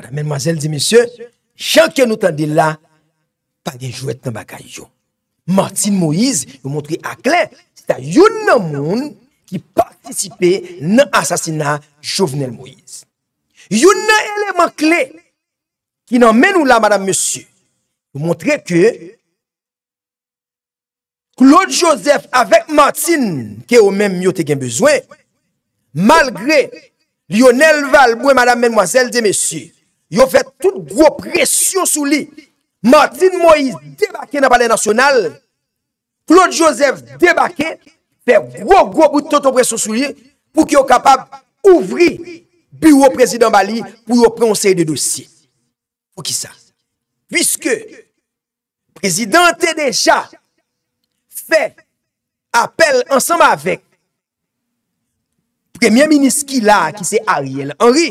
Madame, dit et messieurs, chacun nous dit là, pas des jouets dans Martin Moïse, yo montre akle, se ta yon nan moun ki partisipe nan asasina Jovenel Moïse. Yon nan eleman kle ki nan men ou la, madame, monsieur, yo montre ke Claude Joseph avek Martin, ke ou men myote gen bezwen, malgre Lionel Valboe, madame, mademoiselle de monsieur, yo fè tout gro presyon sou li, Martin Moïse débake nan balè nasyonal, Claude Joseph débake, fè wò wò wò bouton ton preso souli, pou ki wò kapab ouvri biwò prezident Bali pou wò pronser di dosi. Ou ki sa? Viske, prezident te deja fè apel ansanm avèk premye minis ki la, ki se Ariel Henry,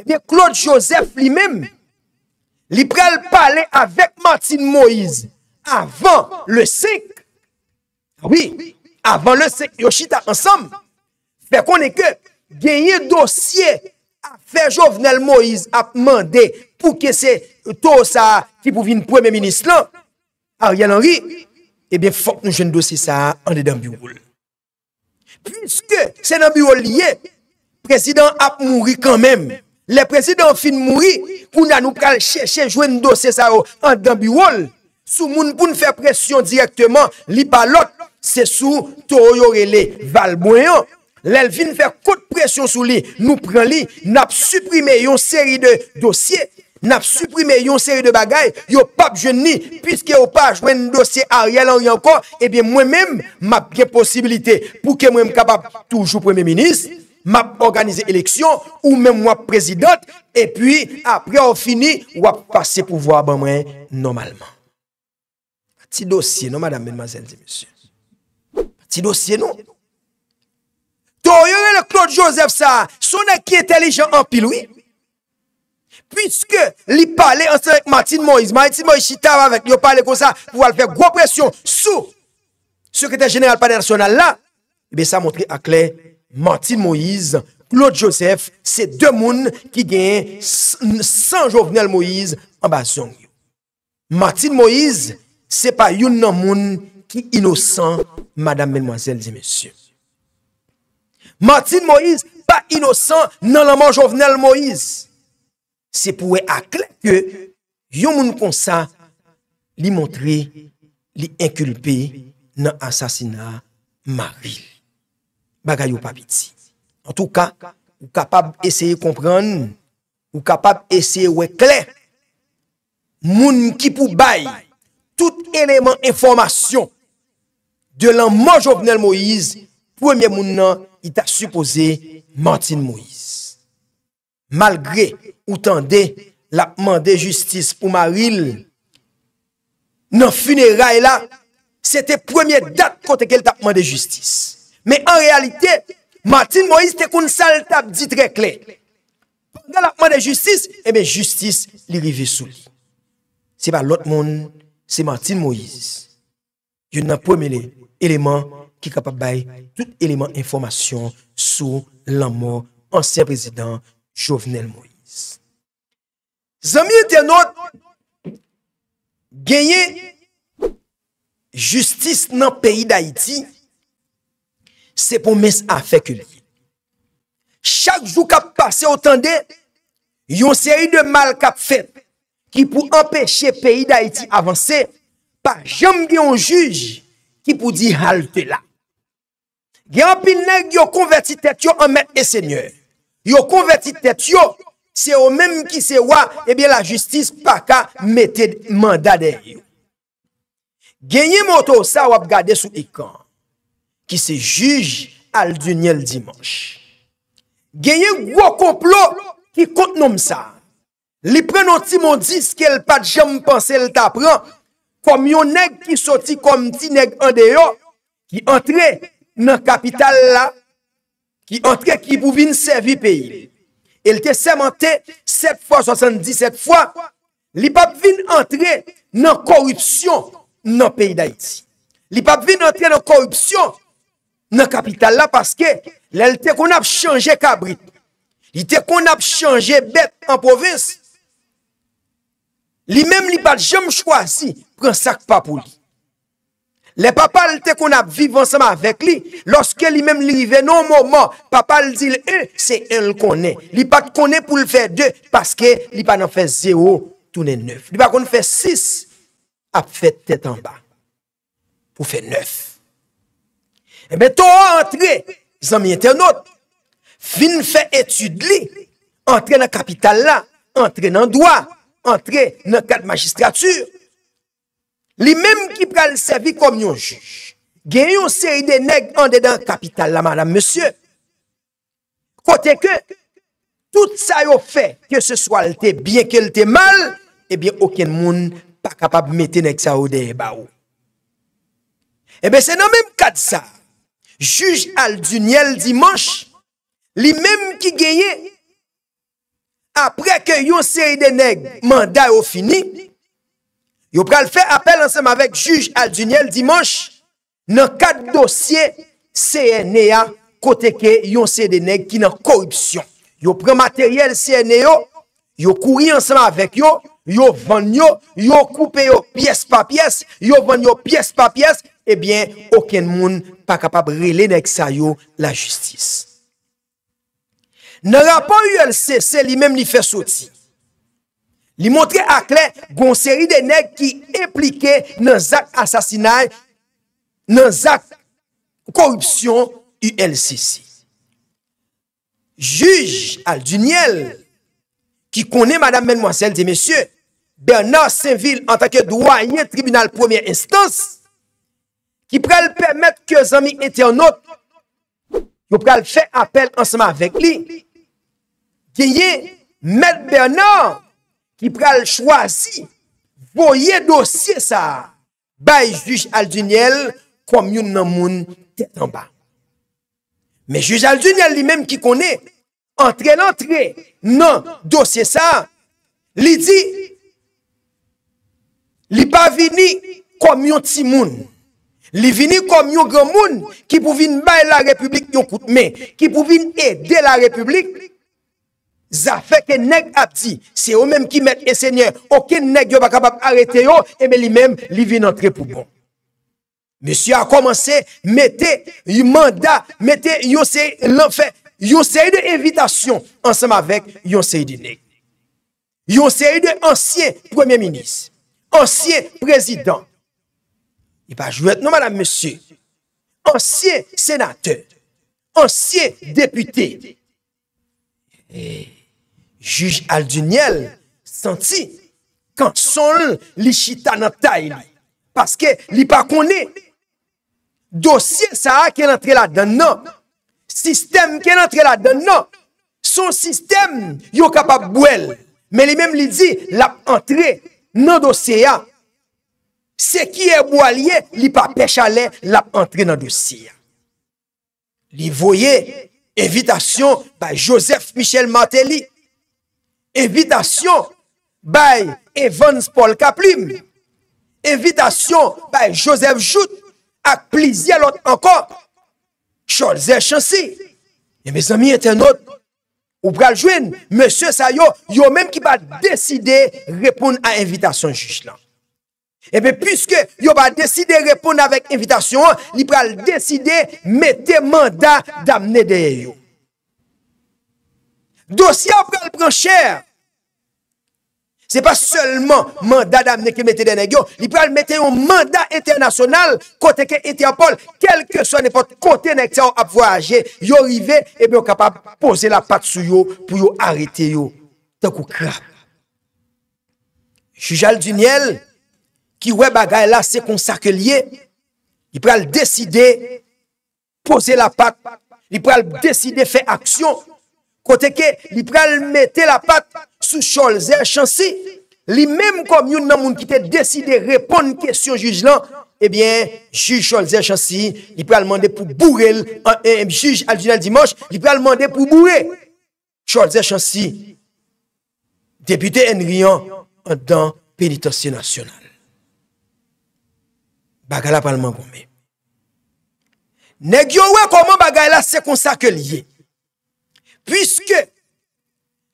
fè eh Claude Joseph li mèm Li prel pale avèk Martin Moïse avèk le sèk. Awi, avèk le sèk Yoshita ansam. Fè konè ke genye dosye fè jovnel Moïse ap mandè pou kè se to sa fi pou vin pou eme menis lan. A rè lan ri, e bè fòk nou jen dosye sa an de dambi oul. Puske sè dambi oul liye, prezident ap mouri kanmèm. Le prezident fin mouri, pou nan nou pral chè chè jwen dosye sa yo. An dan bi wol, sou moun pou nou fè presyon direktman, li balot, se sou to yore le val mwen yo. Lèl vin fè kote presyon sou li, nou pran li, nap suprime yon seri de dosye, nap suprime yon seri de bagay. Yo pap jwen ni, piske yo pa jwen dosye a riyal an riyanko, ebe eh mwen men, map gen posibilite pou ke mwen mkabab toujou premi menis. map organize eleksyon, ou men mwa prezidant, e pi apre ou fini, wap pase pou vwa ban mwen normalman. Ti dosye nou, madame, men, mazèl, zè, monsyon. Ti dosye nou. To yon yon le Claude Joseph sa, son ek ki etelijan an piloui, piske li pale ansevek Matin Moïse, Matin Moïse itave avèk, yo pale kon sa, pou wale fèk gwo presyon sou, sekretèr jeneral panè rasyonan eh la, ebe sa montre akle, Martin Moïse, Claude Joseph, se demoun ki gen san Jovenel Moïse an bazong. Martin Moïse, se pa youn nan moun ki inosan, madame menmoazel di mesye. Martin Moïse, pa inosan nan laman Jovenel Moïse. Se pouwe akle ke youn moun konsa li montre li inkulpe nan asasina ma vil. Bagay ou papit si. En tou ka, ou kapab eseye kompran, ou kapab eseye wek le, moun ki pou bay, tout eneman informasyon de lan manjognel Moïse, premye moun nan ita suppose mantin Moïse. Malgre ou tande la pman de justis pou Maril, nan funera e la, se te premye dat kontek el ta pman de justis. Men an realite, Martin Moïse te kon sal tab di tre kle. Gala man de justice, ebe eh justice li rivi sou li. Se pa lot moun, se Martin Moïse, yon nan pwemile eleman ki kapabay, tout eleman informasyon sou lanman anser prezident Jovenel Moïse. Zanmye tenot, genye justice nan peyi da iti, Se pou mis a fekulit. Chak jou kap pase otan de, yon seri de mal kap fet, ki pou empeshe peyi da iti avanse, pa jom diyon juj, ki pou di halte eh la. Gen api neg, yon konverti tet yo anmet e senyor. Yon konverti tet yo, se yo menm ki se wa, ebyen la justis pa ka meted mandade yo. Gen yon moto sa wap gade sou ikan, ki se juj al dunye l dimanche. Genye wakop lo, ki kont nou msa. Li prenoti moun dis, ke l pat jam panse l tapran, kom yon neg ki soti kom ti neg ande yo, ki entre nan kapital la, ki entre ki pou vin sevi peyi. El te seman te, 7 x 77 x, li pap vin entre nan korupsyon nan peyi da iti. Li pap vin entre nan korupsyon nan kapital la paske, lè lte kon ap chanje kabrit, lte kon ap chanje bet an povins, li mèm li pat jom chwazi, pren sak pa pou li. Lè papa lte kon ap vivansama avèk li, loske li mèm li vè nou mouman, papa ldi lè e, eh, se el konè, li pat konè pou lè fè dè, paske li pan an fè zè ou, tou nè nèf. Li pat kon fè sis, ap fè tèt an ba, pou fè nèf. Ebe eh to a antre, zanmye ten not, fin fe etude li, antre nan kapital la, antre nan doa, antre nan kat magistratur. Li menm ki pral sevi kom yon juj, gen yon se yi de neg ande dan kapital la, madame, monsye. Kote ke, tout sa yo fe, ke se swalte, bien ke lte mal, ebyen eh oken moun pa kapab meti nek sa ou de eba ou. Ebe se nan menm kat sa, Juge Alduniel Dimanche, li menm ki genye, apre ke yon seri de neg manda yo fini, yo pre al fe apel anseman vek juge Alduniel Dimanche, nan kat dosye CNA koteke yon seri de neg ki nan korupsyon. Yo pre materyel CNA yo, yo kouri anseman vek yo, yo vanyo, yo koupe yo pyes pa pyes, yo vanyo pyes pa pyes, Ebyen, eh oken moun pa kapab rele nek sa yo la justis. Nera pa ULCC li menm li fè soti. Li montre akle gonseri de nek ki implike nan zak asasinay, nan zak korupsyon ULCC. Juj al dunyel ki kone madame menmwansel de mesye, Bernard Saintville an takye dwa enye tribunal premier instans, ki pral permet ke zanmi ete anot, nou pral fè apel ansama vek li, genye, met Bernard, ki pral chwazi, boye dosye sa, baye juj Alduniel, kom yon nan moun tè anba. Me juj Alduniel li menm ki kone, entre l'entre nan dosye sa, li di, li pa vini kom yon ti moun, Li vini kom yon gran moun ki pouvin bay la republik yon koutmen, ki pouvin ede la republik, za feke neg apdi, se yo menm ki met ensenye, oken neg yo baka pap arete yo, e men li menm li vini antre poubon. Monsi a komanse, mette yon manda, mette yon sey de evitasyon ansam avek yon sey di neg. Yon sey de ansye premier minis, ansye prezident, E pa jwet nou, madame, monsi, ansye senate, ansye depute, e juj Alduniel santi kan son li chita nan tay, paske li pa kone, dosye sa a ken entre non. non. la dan nan, sistem ken entre la dan nan, son sistem yo kapab bwel, men li men li di, la entre nan dosye a, Se ki e mwa liye, li pa pech ale, lap antre nan dosiya. Li voye, evitasyon bay Josef Michel Mantelli, evitasyon bay Evans Paul Kaplim, evitasyon bay Josef Jout, ak plizye lot ankop, jol zè chansi, e me zami etenot, ou praljwen, mse sayo, yo menm ki pa deside repoun an evitasyon jich lan. Ebe, pwiske yo ba deside repon avèk invitasyon an, li pral deside mette manda damne deye yo. Dosye an pral pran chèr. Se pa selman manda damne ki mette dene yo, li pral mette yo manda eternasyonal, kote ke etiapol, kelke so ne pot kote nekse yo apwaje, yo rive, ebe, yo kapap pose la pat sou yo, pou yo arete yo, tak ou krap. Jujal Duniel, ki wè bagay la se konsak liye, li pral deside pose la pat, li pral deside fè aksyon, kote ke, li pral mette la pat sou Charles E. Chansy, li mèm kom yon nan moun ki te deside repon n kèsyon juj lan, ebyen, eh juj Charles E. Chansy, li pral mande pou bourre an em eh, eh, juj aljounal dimanche, li pral mande pou bourre Charles E. Chansy, depute en riyan an dan penitansye nasyonal. bagay la palman koumè. Ne gyo wè koumè bagay la sekonsakèl yè, pwiske,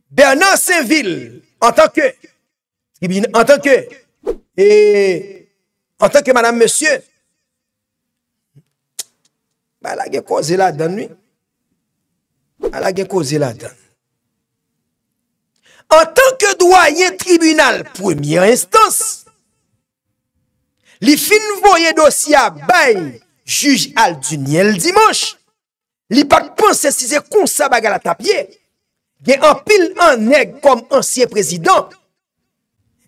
Bernard Saint-Ville, an tanke, en tanke, en tanke e, madame monsie, ala gen kouzè la dan wè, ala gen kouzè la dan. An tanke doyè tribunal, premier instance, Li fin voye dosya bay, juj al dunye l dimanche. Li pak pan se si ze kon sa baga la tapye. Gen an pil an neg kom ansye prezident.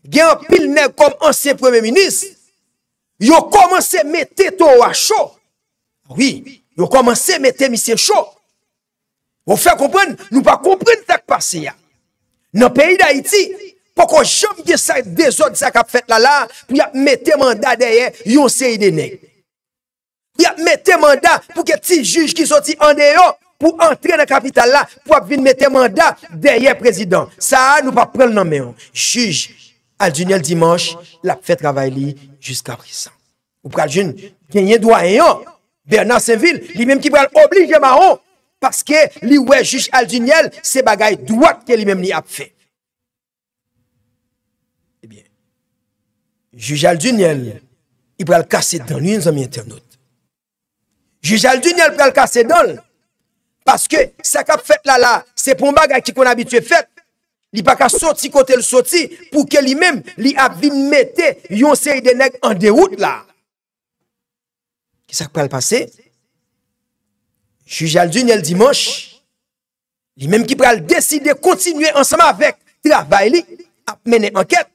Gen an pil neg kom ansye premey minis. Yo komanse mette to wa chow. Oui, yo komanse mette misye chow. Ou fe kompren, nou pa kompren tak par si ya. Nan peyi da iti. Poko jom ge sa de zon sa kap fet la la pou yap mete manda deye yon se yi de nek. Yap mete manda pou ke ti juj ki soti an deyo pou antre na kapital la pou ap vin mete manda deye prezident. Sa an ou pa prel nan meyon. Juj Alduniel Dimanche lap fet travay li jiska prisan. Ou pral joun genyen doa enyon. Bernard Seville li menm ki pral oblige maron. Paskè li we juj Alduniel se bagay doat ke li menm ni ap fet. Jujal Duniel, i pral kase dan loun zon mi internet. Jujal Duniel pral kase dan loun, paske sak ap fet la la, se pon baga ki kon abitwe fet, li pak a soti kote l soti, pou ke li mem li ap vin mette yon seri de neg an de wout la. Kesa k pral pase? Jujal Duniel dimanche, li mem ki pral deside kontinuye ansama vek trabay li ap mene anket.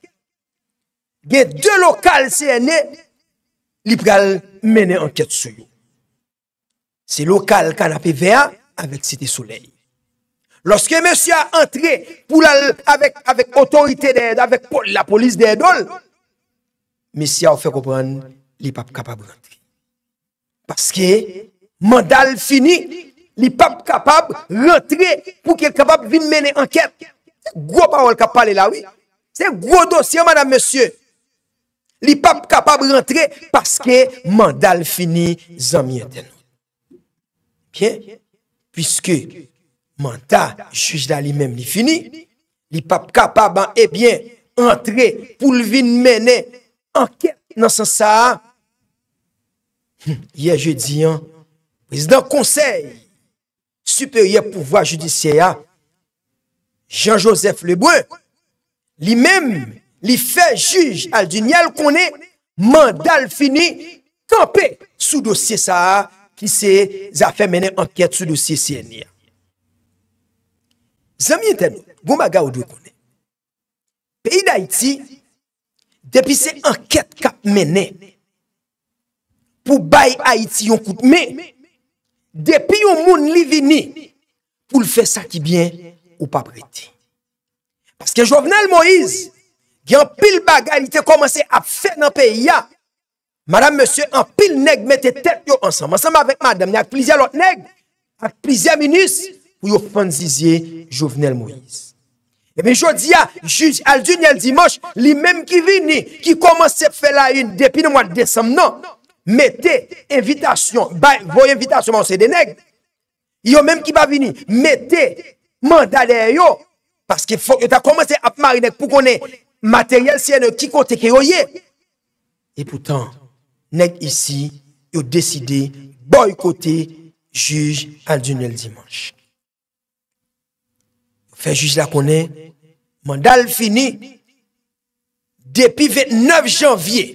gen de lokal se ene, li pral mene anket sou yo. Se lokal kan api vea, avek si te souley. Lorske mèsy a antre pou la, avek otorite dè, avek la polis dè dol, mèsy a ou fe kopran, li pap kapab rentre. Paske, mandal fini, li pap kapab rentre, pou ki el kapab vin mene anket. Se gro pa ou el kap pale la, oui. Se gro dosye, madame mèsy yo, li pap kapab rentre paske mandal fini zanmye tenou. Pien, pwiske mandal jujda li menm li fini, li pap kapab an eh ebyen rentre pou lvin mene anke nan san sa hm, ya je di an prezident konsey superye pouvoi judisye ya Jean-Joseph Lebrun li menm li fe juj al di nye l konen, mandal fini, kampe sou dosye sa a, ki se za fe mene anket sou dosye si enye. Zan mi enten, gou maga ou dwe konen, peyi da iti, depi se anket kap mene, pou bay a iti yon koutme, depi yon moun li vini, pou l fe sa ki bien ou pa breti. Paske jovenel Moïse, Gyan pil bagan ite komanse ap fet nan peyi ya. Madame, monsieur, an pil neg mette tet yo ansan. Mansan ma vek madame, ni ak plizia lot neg. Ak plizia minus, ou yo fondizye jovenel mounis. Ebe, eh jodi ya, juzi al duni al dimanche, li menm ki vini, ki komanse fe la yun depi nan mwad desam nan, mette evitasyon. Bay, voye evitasyon manse de non. bon, neg. Yo menm ki ba vini, mette mandade yo. Paske fok yo ta komanse ap mari neg pou konen materyel siyè nè ki kote kè yoyè. E poutan, nèk isi, yo deside boykote juj al dunel dimanj. Fè juj la konè, mandal fini depi 29 janvye.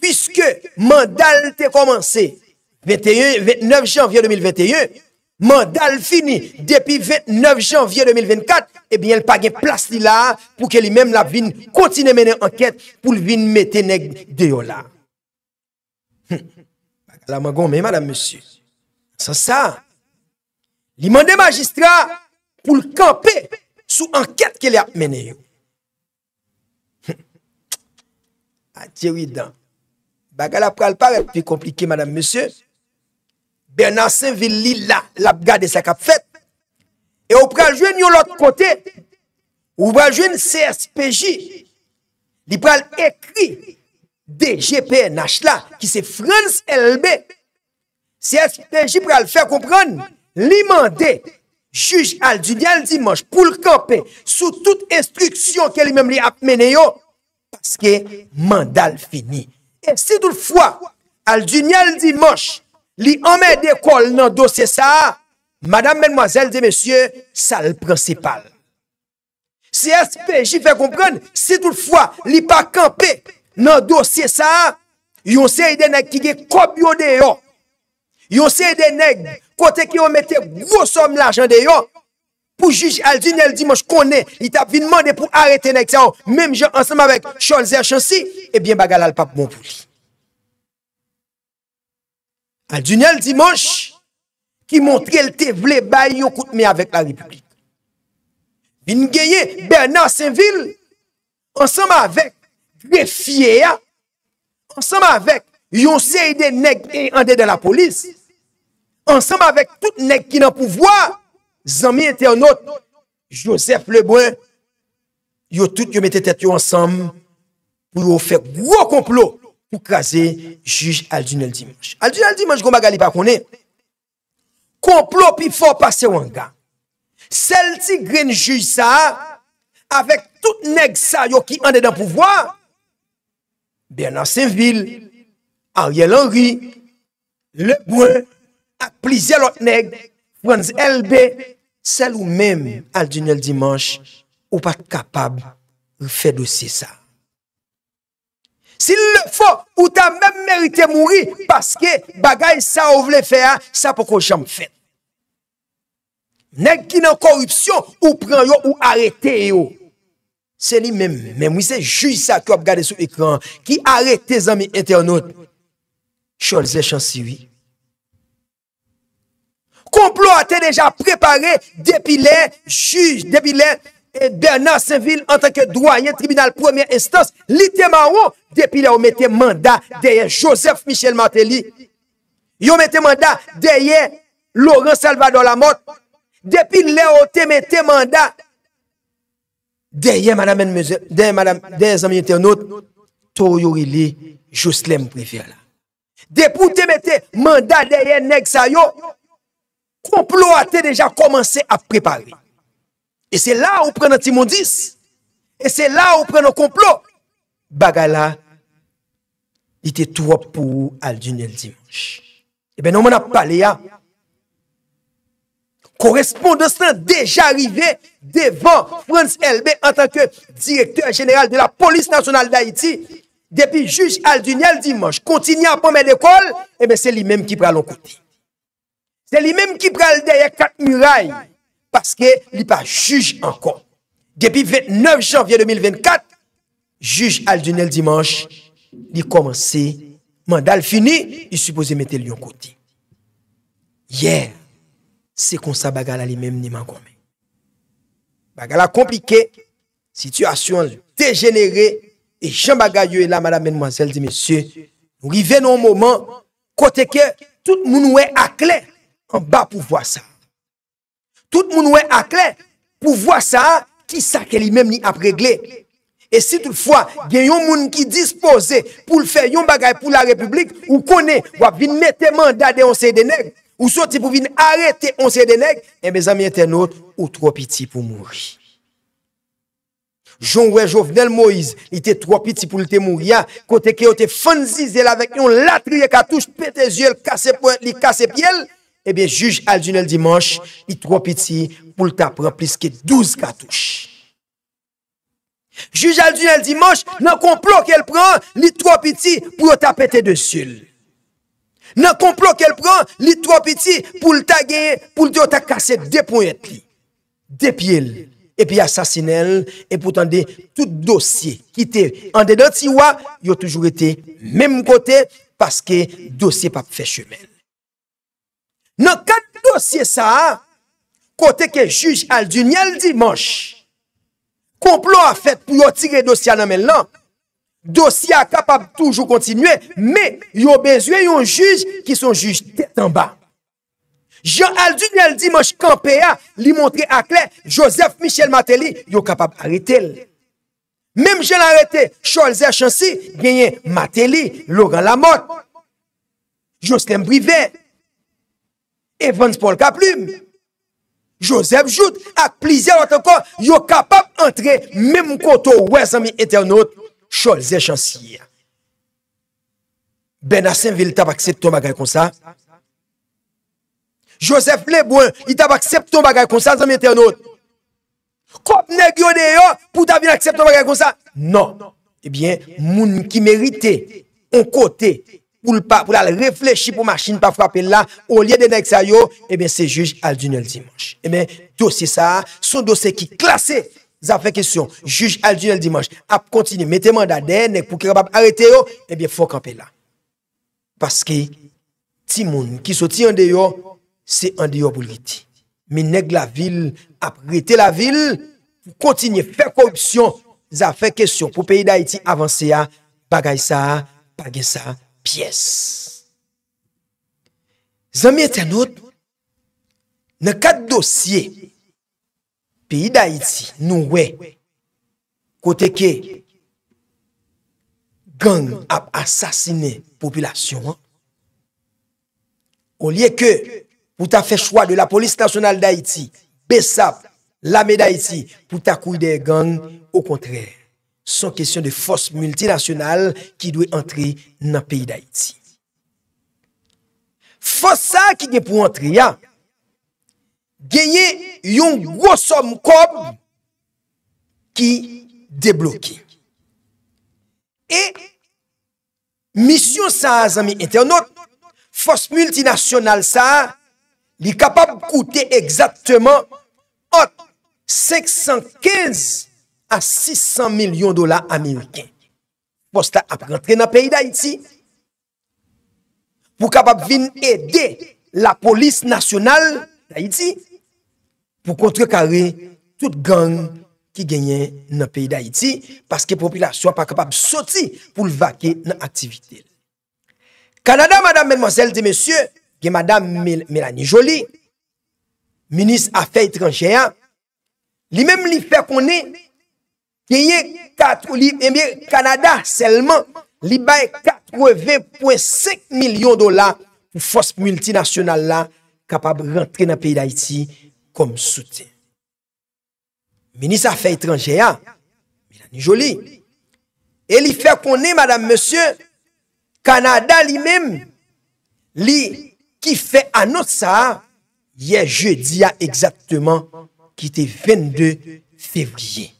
Piske mandal te komanse 29 janvye 2021, Mandal fini depi 29 janvye 2024, ebyen pa gen plas li la pou ke li men la vin kontine menen anket pou li vin metenek de yo la. La man gon men, madame monsye. Sa sa, li men de magistra pou l'kampe sou anket ke li ap menen yo. Atye ah, widan, baga la pral pare, pi komplike, madame monsye. Ben asen vil li la, la ap gade sa kap fet, e ou pral jwen yo l'ot kote, ou pral jwen CSPJ, li pral ekri, DGPNH la, ki se frans elbe, CSPJ pral fè kompran, li mande, juj al dunyal dimanche, pou l kampè, sou tout instruksyon ke li mem li ap mene yo, paske mandal fini. E si tout fwa, al dunyal dimanche, li amè de kol nan dosye sa a, madame menmwazèl de mèsyè, sal pransipal. Se espè, jifè komprèn, se toutfwa, li pa kampe, nan dosye sa a, yon se yè denèk ki gè kob yon de yon, yon se yè denèk, kote ki yon metè gwo som l'ajan de yon, pou jij al dinèl dimonj konè, li tap vin mandè pou arete nèk sa o, mèm jè ansèm avèk chòl zè chansi, ebyen bagal al pap moun pou li. Adjounel Dimanche ki montre el te vle bay yon koutme avèk la republik. Bin genye Bernard Saint-Ville ansanm avèk vwe fyeya, ansanm avèk yon sey de neg e ande de la polis, ansanm avèk tout neg ki nan pouvoa, zanmi ete anot, Joseph Lebrun, yon tout yon mette tet yo ansanm pou yo fèk wò konplo. pou kaze juj Aldunel Dimanche. Aldunel Dimanche kon ba gali pa konen, kon plopi fo pase wanga. Sel ti gren juj sa, avek tout neg sa yo ki ande dan pou vwa, Bernard Saintville, Ariel Henry, Lebrun, a plize lot neg, Wans Elbe, sel ou men Aldunel Dimanche, ou pa te kapab, ou fe dosi sa. Si le fò ou ta mèm mèrite mouri, paske bagay sa ou vle fe a, ah, sa pou kò chanm fèt. Nèk ki nan korupsyon, ou pran yo ou arete yo. Se li mèm mèm, mèm mwise juj sa ki op gade sou ekran, ki arete zanmi internet, chol zè chan siwi. Komplo a te deja prepare, depile, juj, depile, juj, Bernard Saint-Ville en tanke doyen tribunal premier instance li teman ou depi le ou mette mandat deye Joseph Michel Martelly yo mette mandat deye Laurent Salvador Lamotte depi le ou temete mandat deye madame, deye madame, deye zemye tenote, to yorili Juslem Prefiala depi ou temete mandat deye Neg Sayo kouplo a te deja komanse a prepari E se la ou pren an timondis. E se la ou pren an komplot. Bagala, ite tou wap pou Aldunel Dimanche. Ebe eh nou mwen ap pale ya. Koresponde san deja rive, devan Frans Elbe, an tanke direktor general de la polis nasyonal d'Haïti, depi juj Aldunel Dimanche, kontinye apan mè de kol, ebe se li mèm ki pralon kote. Se li mèm ki pral deyè kat muraï. Paske li pa juj ankon. Depi 29 janvye 2024, juj Aldunel Dimanche li komanse, mandal fini, li supose mette li yon koti. Yen, se konsa bagala li menm ni man kome. Bagala komplike, situasyon degenere, e jen baga yo e la madame menmwansel di mesye, rivenon moman, koteke, tout mounwe akle, anba pou vwa sa. Tout moun wè akle pou vwa sa ki sa ke li mèm ni ap regle. E si tout fwa gen yon moun ki dispose pou l fè yon bagay pou la republik, ou kone wap vin mette mandade onseye denek, ou soti pou vin arete onseye denek, e bezan mwen tenot ou tro piti pou mouri. Joun wè jovnel Moïse li te tro piti pou li te mouri ya, kote ke yon te fonzize la vek yon latriye katouche pete zyel kase pyele, Ebe, eh juj Aldunel Dimanche li tro piti pou lta pran pliske 12 katouche. Juj Aldunel Dimanche nan konplo ke l pran li tro piti pou lta pete de sul. Nan konplo ke l pran li tro piti pou lta kase depon et li. Depil, epi asasinel, epi potande tout dosye ki te ande doti wa, yo toujou ete menm kote paske dosye pap fèche men. Nan kat dosye sa a, kote ke juj Alduniel Dimanche, komplo a fet pou yo tire dosya nan men lan, dosya a kapab toujou kontinue, me yo bezwe yon juj ki son juj tete an ba. Jean Alduniel Dimanche kanpe a li montre akle, Joseph Michel Mateli yo kapab arete el. Mem jen arete, Charles Echansi, gwenye Mateli, Laurent Lamotte, Joslem Brive, Evans Paul Kaplum, Josef Jout, ak plizye wate kon, yo kapap entre, men mwen koto wè zan mi eternote, Cholze Chansir. Ben Asenville tab aksepton bagay kon sa? Josef Lebrun, i tab aksepton bagay kon sa zan mi eternote? Kop negyo de yo, pou tab inaksepton bagay kon sa? Non. Ebyen, eh moun ki merite, on kote, pou la reflechi pou machin pa fwape la, ou liye dene ek sa yo, e eh ben se juj al dunel dimanj. E eh ben dosye sa, son dosye ki klasè, zafè kèsyon, juj al dunel dimanj, ap kontinye metè mandade, nek pou kèkab ap arète yo, e eh ben fwape la. Paske ti moun ki soti an deyo, se an deyo bou liti. Menek la vil, ap rete la vil, kontinye fè korupsyon, zafè kèsyon pou peyi da iti avanse ya, bagay sa, bagay sa, Pyes, zanmye tenot, nan kat dosye, peyi da iti nou we, kote ke gang ap asasine populasyon an, kon liye ke pou ta fe chwa de la polis nasyonal da iti, besap lame da iti pou ta kouy de gang, ou kontre, son kesyon de fos multinasyonal ki dwe entri nan peyi d'Haïti. Fos sa ki dwe pou entri ya, genye yon wosom kop ki debloki. E, misyon sa a zami ente, anot, fos multinasyonal sa a, li kapap koute egzatman ot, 515 fos A 600 milyon dola Ameriken. Po sta ap rentre nan peyi da iti. Po kapap vin ede la polis nasyonal da iti. Po kontre kare tout gang ki genyen nan peyi da iti. Paske populasyon pa kapap soti pou l vake nan aktivite. Kanada madame menmoselle de mesye. Gen madame Melanie Jolie. Minis afei trancheyan. Li menm li fe konen. Yenye kanada selman li baye 80.5 milyon dola pou fos multinasyonal la kapab rentre nan peyi da iti kom soute. Meni sa fey tranje ya, meni joli. E li fe konen madame monsye, kanada li meni, li ki fe anot sa, yen je di ya eksakteman ki te 22 fevriye.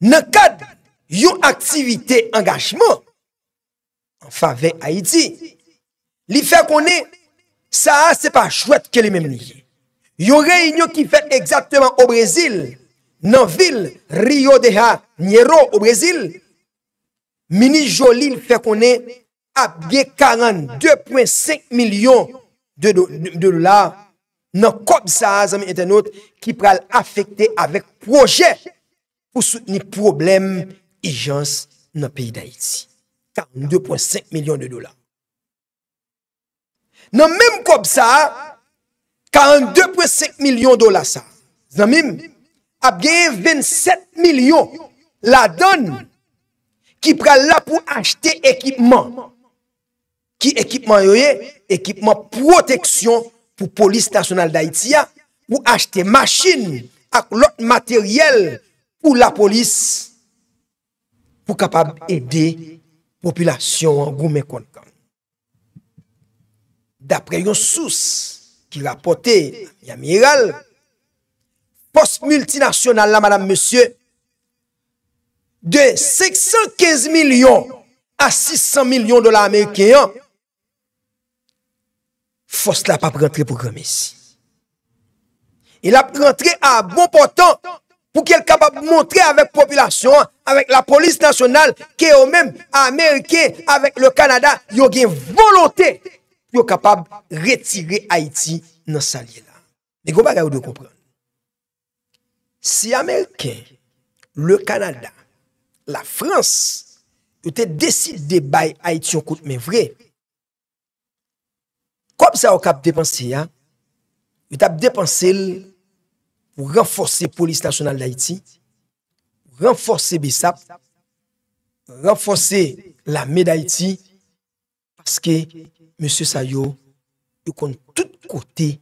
nan kad yon aktivite angajman an fave Aiti li fe konen sa a se pa chouet ke li mem li yon reynyo ki fe exactement ou Brazil nan vil Rio de Janeiro ou Brazil mini joli li fe konen apge 42.5 milyon de dolar nan kop sa a zami internet ki pral afekte avek proje ou soute ni problem i jans nan peyi da iti. 42.5 milyon de dola. Nan menm kòp sa, 42.5 milyon dola sa. Znan menm, ap geye 27 milyon la don ki pral la pou achte ekipman. Ki ekipman yo ye, ekipman proteksyon pou polis nasyonal da iti ya, ou achte masjin ak lot materyel Ou la polis pou kapab ede popilasyon ou mè kontan. Dapre yon sous ki rapote yon amiral, pos multinasyonal la madame monsye, de 515 milyon a 600 milyon do la amèrykèyan, fos la pa prentre pou kremèsi. Il la prentre a bon potant, pou ki el kapab montre avèk populasyon, avèk la polis nasyonal, ki yo mèm Amerike, avèk le Kanada, yo gen volontè, yo kapab retire Haiti nan sa liye la. De kon pa gè ou de kompran. Si Amerike, le Kanada, la Frans, yo te desi de bay Haiti yo kout mè vre, kom sa yo kap depanse ya, yo tap depanse lè, ou renforse polis nasyonal d'Haïti, renforse besap, renforse la me d'Haïti, paske, M. Sayo, yon kon tout kote,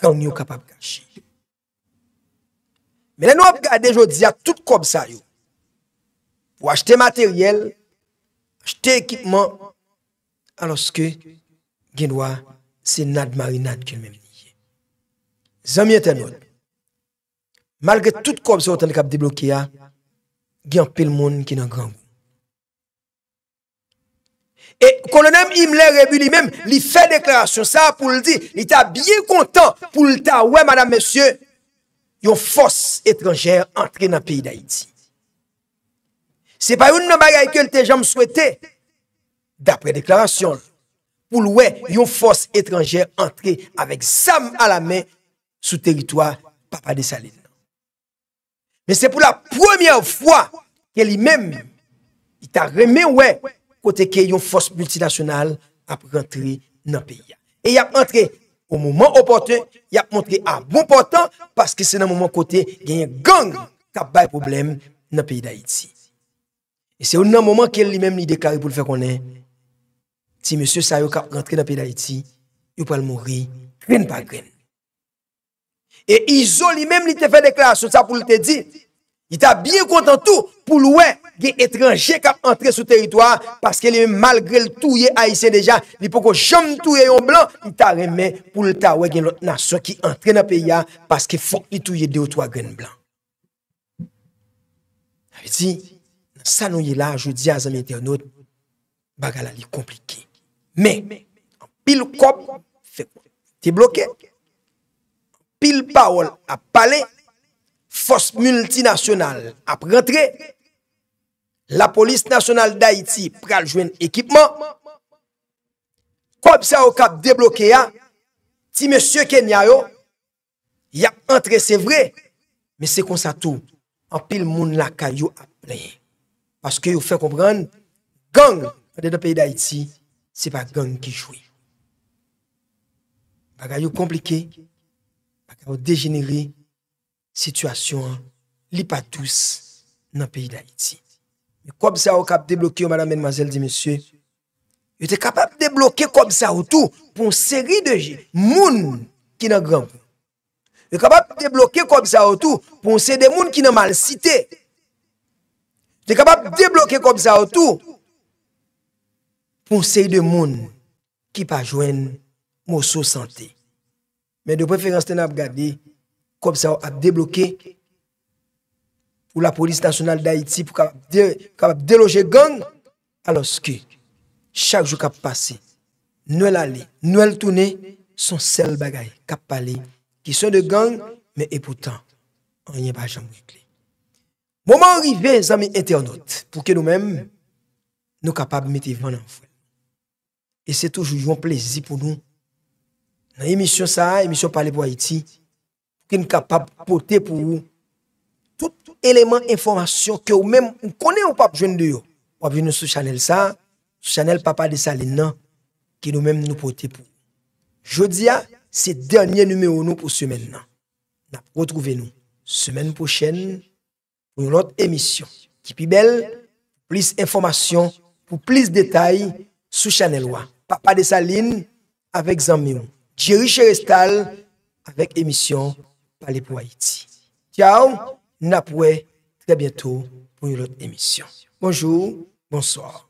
kan yon kapab kache. Menen wap gadejo diya tout kope Sayo, wache te materyel, wache te ekipman, aloske, genwa, se nad marinad ke menmije. Zanmye tenon, malgre tout korp se wot an de kap deblokye a, gen pe l moun ki nan gran moun. E kolonem Imler e bi li men, li fe deklarasyon sa pou l di, li ta biye kontan pou l ta, wè madame monsye, yon fos etranjèr antre nan peyi da iti. Se pa yon nan bagay ke l te jan m souwete, dapre deklarasyon, pou l wè yon fos etranjèr antre avek sam ala men sou teritwa papade saline. Men se pou la premier fwa ke li men, ita remen wè kote ke yon fos multinasional ap rentre nan peyi. E yap rentre ou mouman ou porten, yap rentre a moum porten, paske se nan mouman kote genyen gang kap bay problem nan peyi da Haiti. E se ou nan mouman ke li men li deklare pou l'fè konen, ti mè se sa yo kap rentre nan peyi da Haiti, yo pal mouri gren pa gren. E izo li menm li te fe dekla sou ta pou li te di. Li ta bien kontan tou pou loue gen etranje kap entre sou teritoa. Paske li menm malgre l touye a isen deja. Li pou ko jom touye yon blan. Li ta remen pou li ta we gen lot na sou ki entre na peya. Paske fok li touye de ou touye gen blan. A vi ti, sa nou yi la joudi a zanmite yon not. Bagala li komplike. Men, an pil kop, te bloke. pil pa wol ap pale, fos multinasyonal ap rentre, la polis nasyonal da iti pral jwen ekipman, kwa bisa ou kap debloke ya, ti monsye ken ya yo, ya rentre se vre, me se kon sa tou, an pil moun la ka yo ap pleye. Paske yo fe kompran, gang de da peyi da iti, se pa gang ki jwe. Baga yo komplike, pa ka ou degeneri situasyon li pa tous nan peyi la iti. E kop sa ou kap deblokyo, madame, men, mazel, di, mesye, e te kapap deblokyo kop sa ou tou pon seri de jil, moun ki nan gram. E kapap deblokyo kop sa ou tou pon seri de moun ki nan mal site. E kapap deblokyo kop sa ou tou pon seri de moun ki pa jwen moso santé. men de preferans ten ap gade, kop sa ap debloke, ou la polis nasyonal d'Haïti pou kapap deloje gang, alos ki, chak jou kap pase, nou el ale, nou el toune, son sel bagaye, kap pale, ki son de gang, men epoutan, anye pa jambouk li. Mouman rive, zami ete anote, pouke nou men, nou kapap meti vman anvou. E se toujou jou an plezi pou nou, nan emisyon sa, emisyon pale pou Haiti, ki nou kapap pote pou tout eleman informasyon ke ou men, nou konen ou pap jwen de yo, wap jwen nou sou chanel sa, sou chanel Papa de Saline nan, ki nou men nou pote pou. Jodia, se denye nume ou nou pou semen nan. Na, wotrouven nou, semen pou chen, pou yon not emisyon. Ki pi bel, plis informasyon, pou plis detay, sou chanel wap. Papa de Saline, avek zan mi ou. Jerry Cherestal avec émission Palais pour Haïti. Ciao, napoué, très bientôt pour une autre émission. Bonjour, bonsoir.